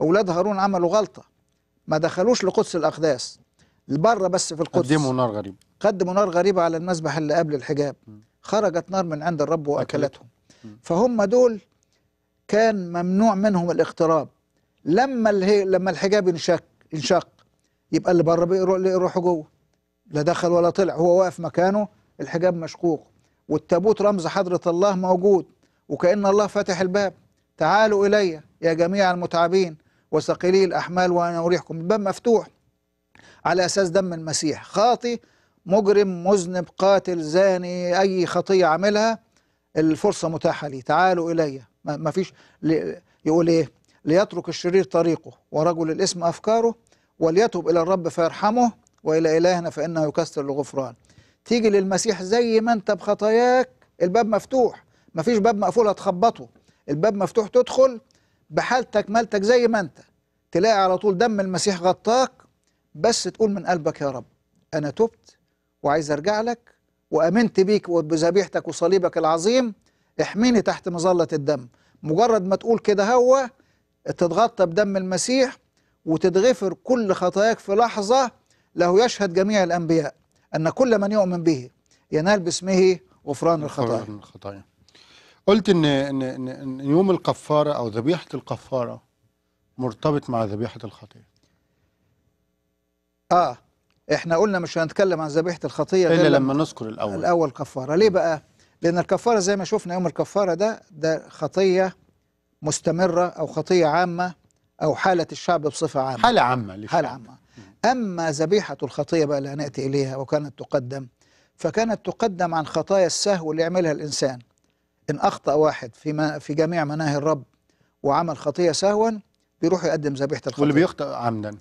اولاد هارون عملوا غلطه ما دخلوش لقدس الاقداس لبره بس في القدس قدموا نار غريبه قدموا نار غريبه على المذبح اللي قبل الحجاب خرجت نار من عند الرب واكلتهم فهم دول كان ممنوع منهم الاقتراب لما لما الحجاب انشق انشق يبقى اللي بره بيروحوا جوه لا دخل ولا طلع هو واقف مكانه الحجاب مشقوق والتابوت رمز حضرة الله موجود وكأن الله فتح الباب تعالوا إلي يا جميع المتعبين وثقلي الأحمال وأنا أريحكم الباب مفتوح على أساس دم المسيح خاطي مجرم مذنب قاتل زاني أي خطية عملها الفرصة متاحة لي تعالوا إلي ما فيش يقول إيه ليترك الشرير طريقه ورجل الاسم أفكاره وليتوب إلى الرب فيرحمه وإلى إلهنا فإنه يكسر الغفران تيجي للمسيح زي ما انت بخطاياك الباب مفتوح مفيش باب مقفول هتخبطه الباب مفتوح تدخل بحالتك مالتك زي ما انت تلاقي على طول دم المسيح غطاك بس تقول من قلبك يا رب انا تبت وعايز ارجع لك وامنت بيك وبذبيحتك وصليبك العظيم احميني تحت مظله الدم مجرد ما تقول كده هو تتغطى بدم المسيح وتتغفر كل خطاياك في لحظه له يشهد جميع الانبياء أن كل من يؤمن به ينال باسمه غفران الخطايا الخطايا قلت إن, إن, إن يوم الكفارة أو ذبيحة الكفارة مرتبط مع ذبيحة الخطية آه احنا قلنا مش هنتكلم عن ذبيحة الخطية إلا لما نذكر الأول الأول كفارة ليه بقى؟ لأن الكفارة زي ما شفنا يوم الكفارة ده ده خطية مستمرة أو خطية عامة أو حالة الشعب بصفة عامة حالة عامة حالة عامة أما ذبيحة الخطية بقى اللي هنأتي إليها وكانت تقدم فكانت تقدم عن خطايا السهو اللي يعملها الإنسان إن أخطأ واحد في, ما في جميع مناهي الرب وعمل خطية سهوا بيروح يقدم ذبيحة الخطية واللي بيخطأ عمدا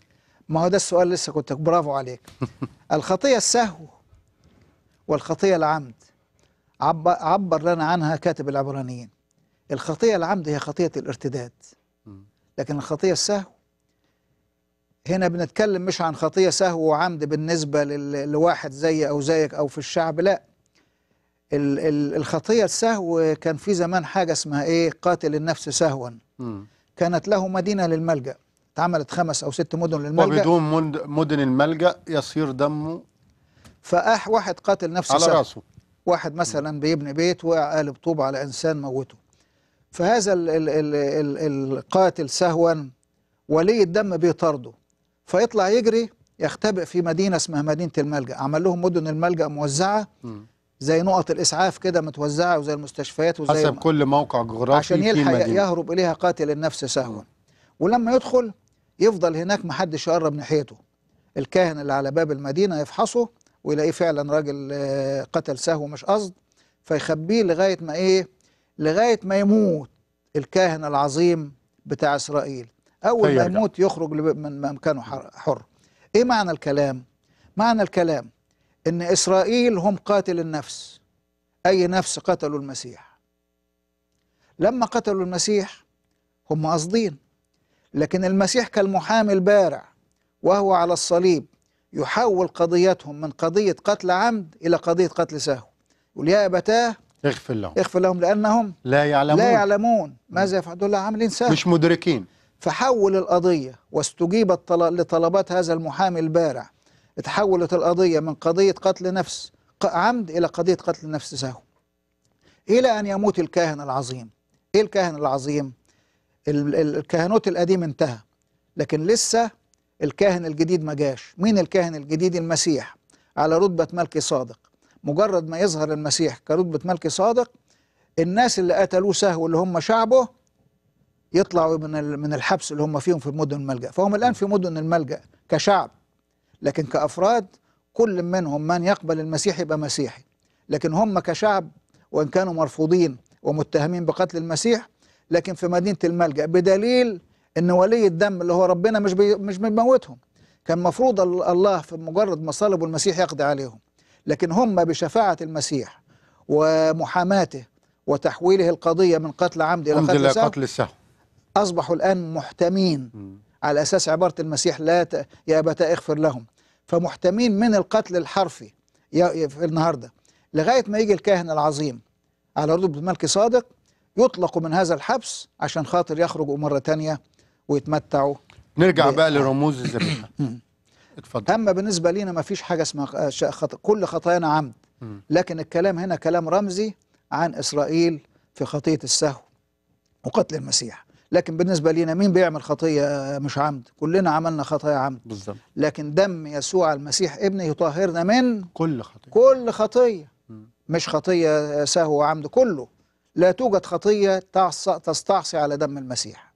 ما هو ده السؤال لسه كنت برافو عليك الخطية السهو والخطية العمد عبر لنا عنها كاتب العبرانيين الخطية العمد هي خطية الارتداد لكن الخطية السهو هنا بنتكلم مش عن خطية سهو وعمد بالنسبة لواحد زي أو زيك أو في الشعب لا الخطية السهو كان في زمان حاجة اسمها إيه قاتل النفس سهوا كانت له مدينة للملجأ اتعملت خمس أو ست مدن للملجأ وبدون مدن الملجأ يصير دمه فأح واحد قاتل نفسه على سهو. راسه واحد مثلا بيبني بيت وقالب طوب على إنسان موته فهذا القاتل سهوا ولي الدم بيطارده فيطلع يجري يختبئ في مدينه اسمها مدينه الملجا عمل لهم مدن الملجا موزعه زي نقط الاسعاف كده متوزعه وزي المستشفيات وزي حسب كل موقع جغرافي عشان يلحق يهرب اليها قاتل النفس سهوا ولما يدخل يفضل هناك محدش يقرب ناحيته الكاهن اللي على باب المدينه يفحصه ويلاقيه فعلا راجل آه، قتل سهو مش قصد فيخبيه لغايه ما ايه لغايه ما يموت الكاهن العظيم بتاع اسرائيل أول ما يموت يخرج من مكانه حر إيه معنى الكلام؟ معنى الكلام إن إسرائيل هم قاتل النفس أي نفس قتلوا المسيح لما قتلوا المسيح هم قاصدين لكن المسيح كالمحامي البارع وهو على الصليب يحول قضيتهم من قضية قتل عمد إلى قضية قتل سهو يقول يا أبتاه اغفر لهم اغفر لهم لأنهم لا يعلمون لا يعلمون ماذا يفعلون عاملين سهو مش مدركين فحول القضية واستجيبت لطلبات هذا المحامي البارع اتحولت القضية من قضية قتل نفس عمد إلى قضية قتل نفس سهو إلى أن يموت الكاهن العظيم إيه الكاهن العظيم؟ الكهنوت القديم انتهى لكن لسه الكاهن الجديد ما جاش مين الكاهن الجديد؟ المسيح على رتبة ملكي صادق مجرد ما يظهر المسيح كرتبة ملكي صادق الناس اللي قتلوه سهو اللي هم شعبه يطلعوا من من الحبس اللي هم فيهم في مدن الملجأ فهم الآن في مدن الملجأ كشعب لكن كأفراد كل منهم من يقبل المسيح يبقى مسيحي لكن هم كشعب وإن كانوا مرفوضين ومتهمين بقتل المسيح لكن في مدينة الملجأ بدليل أن ولي الدم اللي هو ربنا مش بي مش بيموتهم كان مفروض الله في مجرد ما صلبوا المسيح يقضي عليهم لكن هم بشفاعة المسيح ومحاماته وتحويله القضية من قتل عمد إلى قتل سهو أصبحوا الآن محتمين على أساس عبارة المسيح لا ت... يا أبتاه اغفر لهم فمحتمين من القتل الحرفي يا... في النهاردة لغاية ما يجي الكاهن العظيم على رتبة الملك صادق يطلقوا من هذا الحبس عشان خاطر يخرجوا مرة تانية ويتمتعوا نرجع ب... بقى لرموز الزبيحة اتفضل أما بالنسبة لينا ما فيش حاجة اسمها خط... كل خطايانا عمد لكن الكلام هنا كلام رمزي عن إسرائيل في خطية السهو وقتل المسيح لكن بالنسبه لينا مين بيعمل خطيه آه، مش عمد كلنا عملنا خطايا عمد بالظبط لكن دم يسوع المسيح ابنه يطهرنا من كل خطيه كل خطيه م. مش خطيه آه، سهو وعمد كله لا توجد خطيه تستعصي على دم المسيح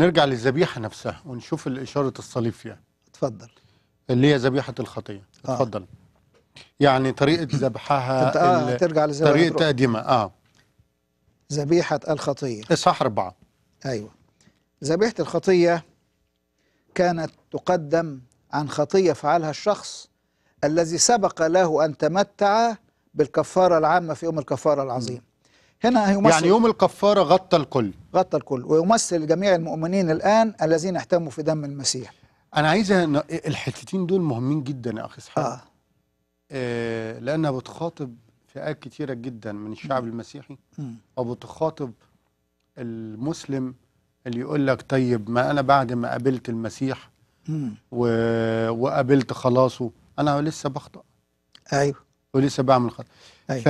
نرجع للذبيحه نفسها ونشوف اشاره الصليب فيها اتفضل اللي هي ذبيحه الخطيه آه. اتفضل آه. يعني طريقه ذبحها آه ترجع للذبيحه طريقه تقديمها اه ذبيحة الخطية إصحاح أربعة أيوة ذبيحة الخطية كانت تقدم عن خطية فعلها الشخص الذي سبق له أن تمتع بالكفارة العامة في يوم الكفارة العظيم هنا يمثل يعني يوم الكفارة غطى الكل غطى الكل ويمثل جميع المؤمنين الآن الذين احتموا في دم المسيح أنا عايز الحتتين دول مهمين جدا يا أخي إسحاق آه. آه لأنها بتخاطب فئات كتيرة جدا من الشعب المسيحي أو بتخاطب المسلم اللي يقول لك طيب ما أنا بعد ما قابلت المسيح و... وقابلت خلاصه أنا لسه بخطأ أيوه ولسه بعمل خطأ أيوه.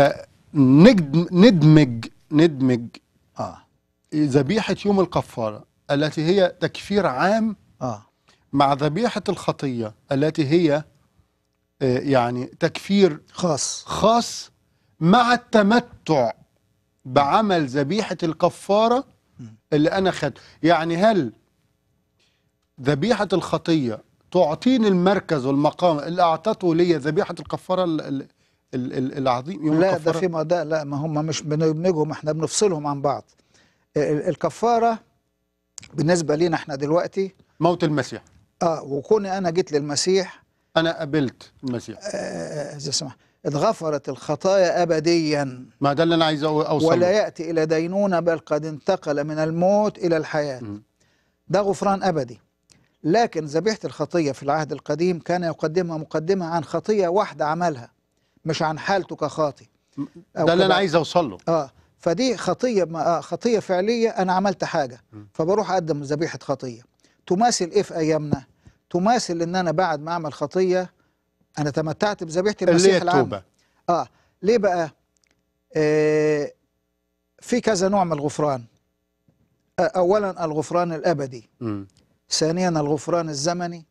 فندمج ندمج آه ذبيحة يوم الكفارة التي هي تكفير عام آه مع ذبيحة الخطية التي هي آه، يعني تكفير خاص خاص مع التمتع بعمل ذبيحة الكفارة اللي أنا خدته يعني هل ذبيحة الخطية تعطيني المركز والمقام اللي أعطته لي ذبيحة الكفارة العظيم يوم لا الكفارة؟ ده في ده لا ما هم مش بندمجهم احنا بنفصلهم عن بعض الكفارة بالنسبة لينا احنا دلوقتي موت المسيح اه وكوني انا جيت للمسيح انا قبلت المسيح آه, آه،, آه، سمحت اتغفرت الخطايا أبديا ما ده اللي أنا عايز أوصله ولا يأتي إلى دينونة بل قد انتقل من الموت إلى الحياة م. ده غفران أبدي لكن ذبيحة الخطية في العهد القديم كان يقدمها مقدمة عن خطية واحدة عملها مش عن حالته كخاطي ده اللي أنا عايز أوصله آه فدي خطية آه خطية فعلية أنا عملت حاجة م. فبروح أقدم ذبيحة خطية تماثل إيه في أيامنا؟ تماثل إن أنا بعد ما أعمل خطية انا تمتعت بذبيحه المسيح العام التوبة. اه ليه بقى آه في كذا نوع من الغفران آه اولا الغفران الابدي م. ثانيا الغفران الزمني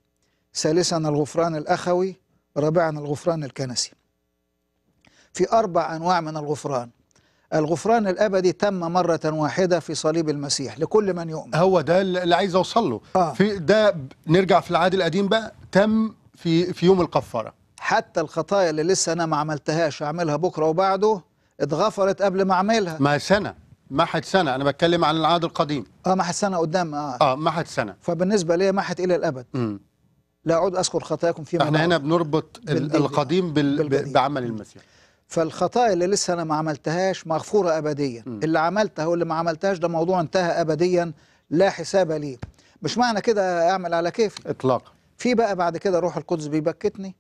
ثالثا الغفران الاخوي رابعا الغفران الكنسي في اربع انواع من الغفران الغفران الابدي تم مره واحده في صليب المسيح لكل من يؤمن هو ده اللي عايز اوصل له آه. في ده نرجع في العهد القديم بقى تم في في يوم القفاره حتى الخطايا اللي لسه انا ما عملتهاش اعملها بكره وبعده اتغفرت قبل ما اعملها ما سنه حد سنه انا بتكلم عن العهد القديم اه حد سنه قدام اه اه حد سنه فبالنسبه لي حد الى الابد امم لا اعود اذكر خطاياكم فيما احنا هنا بنربط القديم بال... بعمل المسيح فالخطايا اللي لسه انا ما عملتهاش مغفوره ابديا مم. اللي عملتها واللي ما عملتهاش ده موضوع انتهى ابديا لا حساب ليه مش معنى كده اعمل على كيفي اطلاقا في بقى بعد كده روح القدس بيبكتني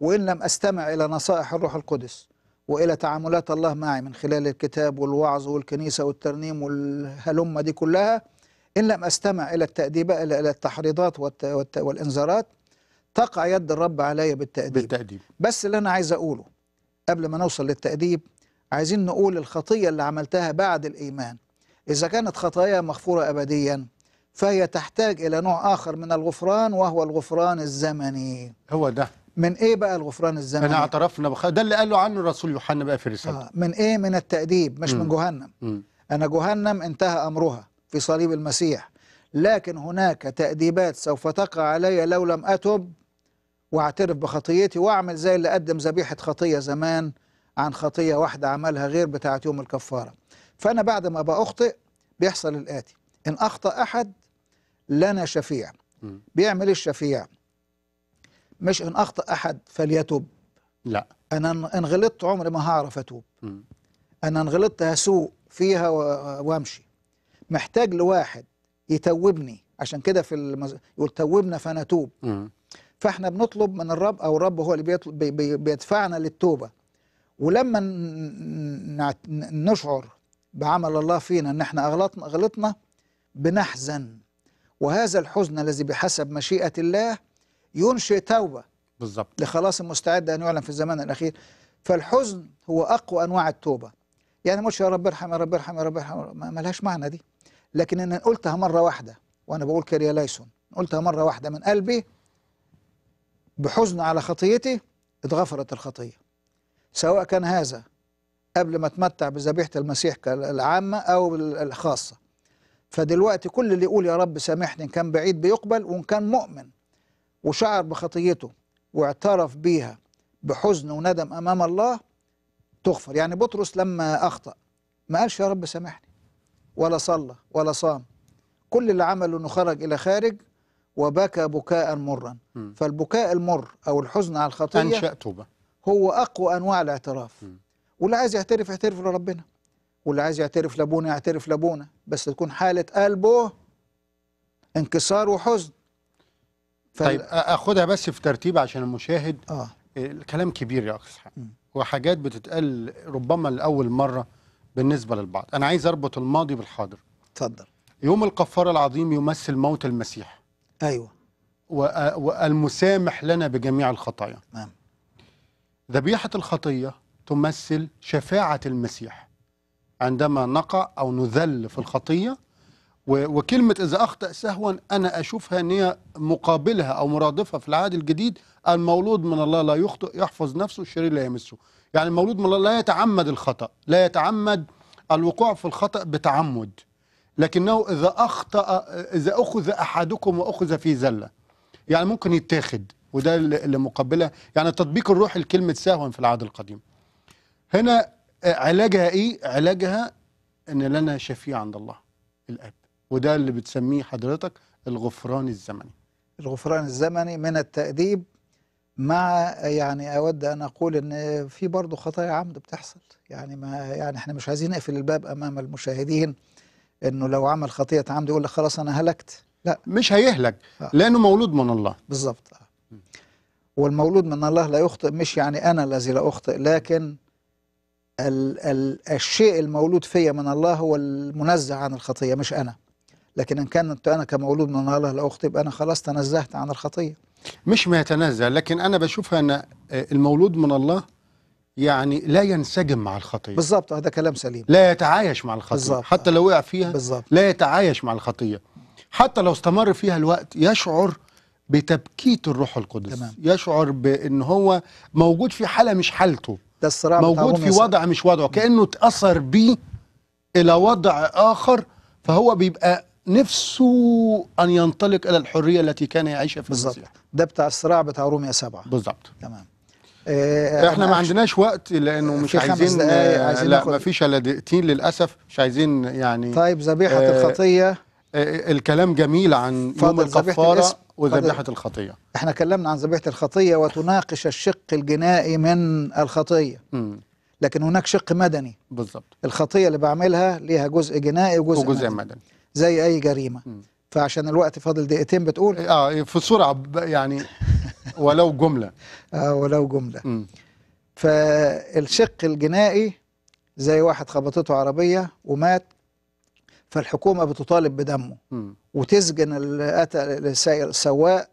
وإن لم أستمع إلى نصائح الروح القدس وإلى تعاملات الله معي من خلال الكتاب والوعظ والكنيسة والترنيم والهلمة دي كلها إن لم أستمع إلى التأديبات إلى التحريضات والإنذارات تقع يد الرب علي بالتأديب. بالتأديب بس اللي أنا عايز أقوله قبل ما نوصل للتأديب عايزين نقول الخطية اللي عملتها بعد الإيمان إذا كانت خطايا مغفورة أبدياً فهي تحتاج إلى نوع آخر من الغفران وهو الغفران الزمني هو ده من ايه بقى الغفران الزمني انا اعترفنا بخ... ده اللي قاله عنه الرسول يوحنا بقى في الرساله آه من ايه من التاديب مش مم. من جهنم مم. انا جهنم انتهى امرها في صليب المسيح لكن هناك تاديبات سوف تقع علي لو لم اتب واعترف بخطيتي واعمل زي اللي قدم ذبيحه خطيه زمان عن خطيه واحده عملها غير بتاعه يوم الكفاره فانا بعد ما باخطئ بيحصل الاتي ان اخطا احد لنا شفيع بيعمل الشفيع مش إن أخطأ أحد فليتوب لا أنا إن غلطت عمري ما هعرف أتوب أنا إن غلطت هسوق فيها وأمشي محتاج لواحد يتوبني عشان كده في المز... يقول توبنا فنتوب م. فاحنا بنطلب من الرب او الرب هو اللي بيطلب بي بي بيدفعنا للتوبه ولما نشعر بعمل الله فينا ان احنا اغلطنا غلطنا بنحزن وهذا الحزن الذي بحسب مشيئه الله ينشئ توبة بالظبط لخلاص المستعد أن يعلن في الزمان الأخير فالحزن هو أقوى أنواع التوبة يعني مش يا رب ارحم يا رب ارحم يا رب ارحم ما لهاش معنى دي لكن أنا قلتها مرة واحدة وأنا بقول كريا ليسون قلتها مرة واحدة من قلبي بحزن على خطيتي اتغفرت الخطية سواء كان هذا قبل ما اتمتع بذبيحة المسيح العامة أو الخاصة فدلوقتي كل اللي يقول يا رب سامحني إن كان بعيد بيقبل وإن كان مؤمن وشعر بخطيته واعترف بيها بحزن وندم أمام الله تغفر يعني بطرس لما أخطأ ما قالش يا رب سامحني ولا صلى ولا صام كل اللي عمله أنه خرج إلى خارج وبكى بكاء مرا م. فالبكاء المر أو الحزن على الخطية أنشأ توبة هو أقوى أنواع الاعتراف م. واللي عايز يعترف يعترف لربنا واللي عايز يعترف لابونا يعترف لابونا بس تكون حالة قلبه انكسار وحزن طيب اخدها بس في ترتيب عشان المشاهد آه. آه، الكلام كبير يا اخي وحاجات بتتقال ربما لاول مره بالنسبه للبعض انا عايز اربط الماضي بالحاضر اتفضل يوم القفار العظيم يمثل موت المسيح ايوه والمسامح لنا بجميع الخطايا نعم ذبيحه الخطيه تمثل شفاعه المسيح عندما نقع او نذل في الخطيه وكلمة إذا أخطأ سهوا أنا أشوفها أن هي مقابلها أو مرادفها في العهد الجديد المولود من الله لا يخطئ يحفظ نفسه الشرير لا يمسه يعني المولود من الله لا يتعمد الخطأ لا يتعمد الوقوع في الخطأ بتعمد لكنه إذا أخطأ إذا أخذ أحدكم وأخذ في زلة يعني ممكن يتاخد وده اللي مقابلها يعني تطبيق الروح لكلمة سهوا في العهد القديم هنا علاجها إيه؟ علاجها أن لنا شفيع عند الله الأب وده اللي بتسميه حضرتك الغفران الزمني الغفران الزمني من التأديب مع يعني أود أن أقول أن في برضه خطايا عمد بتحصل يعني ما يعني إحنا مش عايزين نقفل الباب أمام المشاهدين إنه لو عمل خطية عمد يقول لك خلاص أنا هلكت لا مش هيهلك آه. لأنه مولود من الله بالظبط آه. والمولود من الله لا يخطئ مش يعني أنا الذي لا أخطئ لكن ال ال الشيء المولود فيا من الله هو المنزه عن الخطية مش أنا لكن إن كنت أنا كمولود من الله لا أخطئ أنا خلاص تنزهت عن الخطية مش ما يتنزه لكن أنا بشوفها أن آه، المولود من الله يعني لا ينسجم مع الخطية بالظبط هذا كلام سليم لا يتعايش مع الخطية بالزبط. حتى لو وقع فيها بالزبط. لا يتعايش مع الخطية حتى لو استمر فيها الوقت يشعر بتبكيت الروح القدس تمام. يشعر بان هو موجود في حاله مش حالته ده الصراع موجود في وضع مش وضعه كانه اتاثر بيه الى وضع اخر فهو بيبقى نفسه ان ينطلق الى الحريه التي كان يعيشها في بالظبط ده بتاع الصراع بتاع روميا سبعة بالظبط تمام إيه احنا ما عندناش وقت لانه آه، مش عايزين, آه عايزين لا ما فيش الا دقيقتين للاسف مش عايزين يعني طيب ذبيحه آه الخطيه آه, آه، الكلام جميل عن يوم الكفاره وذبيحه الخطيه احنا كلمنا عن ذبيحه الخطيه وتناقش الشق الجنائي من الخطيه م. لكن هناك شق مدني بالظبط الخطيه اللي بعملها ليها جزء جنائي وجزء, وجزء مدني, مدني. زي اي جريمه فعشان الوقت فاضل دقيقتين بتقول اه إيه، في سرعه يعني ولو جمله اه ولو جمله م. فالشق الجنائي زي واحد خبطته عربيه ومات فالحكومه بتطالب بدمه م. وتسجن اللي قتل السواق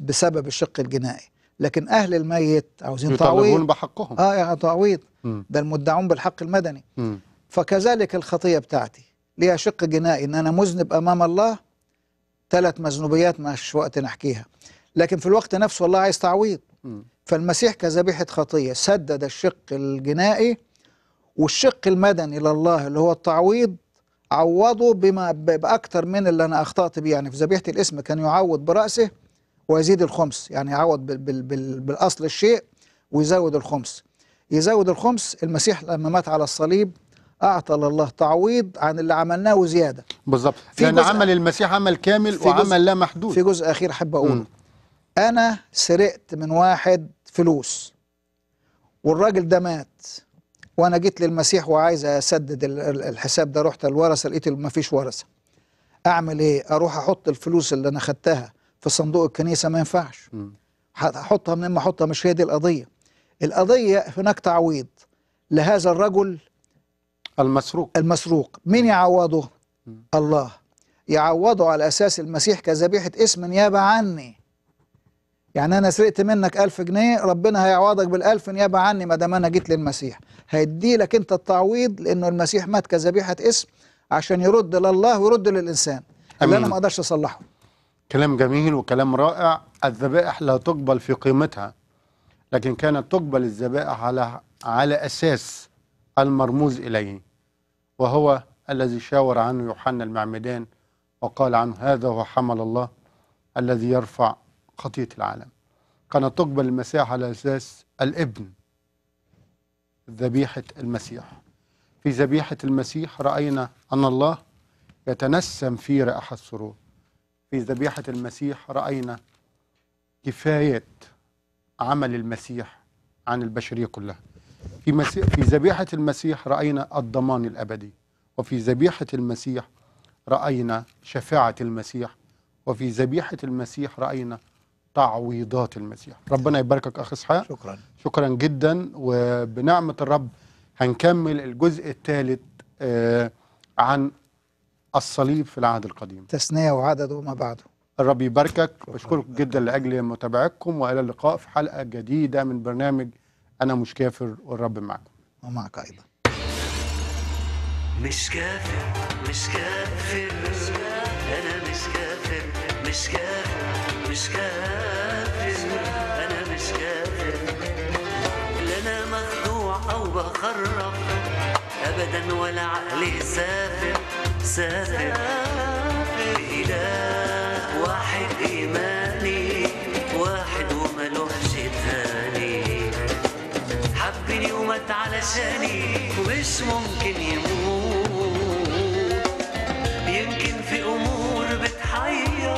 بسبب الشق الجنائي لكن اهل الميت عاوزين تعويض يطالبون بحقهم اه يعني تعويض ده المدعون بالحق المدني م. فكذلك الخطيه بتاعتي ليها شق جنائي ان انا مذنب امام الله ثلاث مذنوبيات مش وقت نحكيها لكن في الوقت نفسه الله عايز تعويض فالمسيح كذبيحه خطيه سدد الشق الجنائي والشق المدني لله اللي هو التعويض عوضه بما باكثر من اللي انا اخطات بيه يعني في ذبيحه الاسم كان يعوض براسه ويزيد الخمس يعني يعوض بال بال بال بالاصل الشيء ويزود الخمس يزود الخمس المسيح لما مات على الصليب اعطى الله تعويض عن اللي عملناه وزياده بالظبط لان عمل المسيح عمل كامل وعمل لا محدود في جزء اخير احب اقوله م. انا سرقت من واحد فلوس والراجل ده مات وانا جيت للمسيح وعايز اسدد الحساب ده رحت الورثه لقيت ما فيش ورثه اعمل ايه اروح احط الفلوس اللي انا خدتها في صندوق الكنيسه ما ينفعش هحطها منين ما احطها مش هي دي القضيه القضيه هناك تعويض لهذا الرجل المسروق المسروق مين يعوضه الله يعوضه على أساس المسيح كذبيحة اسم نيابة عني يعني أنا سرقت منك ألف جنيه ربنا هيعوضك بالألف نيابة عني ما دام أنا جيت للمسيح هيدي لك أنت التعويض لأنه المسيح مات كذبيحة اسم عشان يرد لله ويرد للإنسان اللي أنا ما أقدرش أصلحه كلام جميل وكلام رائع الذبائح لا تقبل في قيمتها لكن كانت تقبل الذبائح على على أساس المرموز إليه وهو الذي شاور عنه يوحنا المعمدان وقال عنه هذا هو حمل الله الذي يرفع خطية العالم كانت تقبل المسيح على أساس الابن ذبيحة المسيح في ذبيحة المسيح رأينا أن الله يتنسم في رائحة السرور في ذبيحة المسيح رأينا كفاية عمل المسيح عن البشرية كلها في مسيح في ذبيحة المسيح رأينا الضمان الأبدي وفي ذبيحة المسيح رأينا شفاعة المسيح وفي ذبيحة المسيح رأينا تعويضات المسيح ربنا يباركك أخ إسحاق شكرا شكرا جدا وبنعمة الرب هنكمل الجزء الثالث آه، عن الصليب في العهد القديم تثنية وعدد وما بعده الرب يباركك بشكرك جدا لأجل متابعتكم وإلى اللقاء في حلقة جديدة من برنامج انا مش كافر والرب معكم ومعك ايضا مش كافر مش كافر انا مش كافر مش كافر مش كافر انا مش كافر لا انا مخدوع او بخرف ابدا ولا عقلي سافر سافر اله واحد ايمان عسلي وش ممكن يموت يمكن في أمور بتحير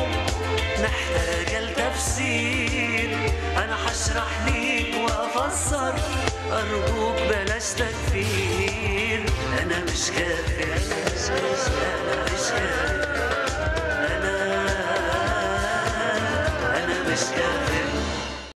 محتاجة لتفسير أنا هشرح ليك وأفسر أرجوك بلاش تكفير أنا مش كافي أنا مش كافي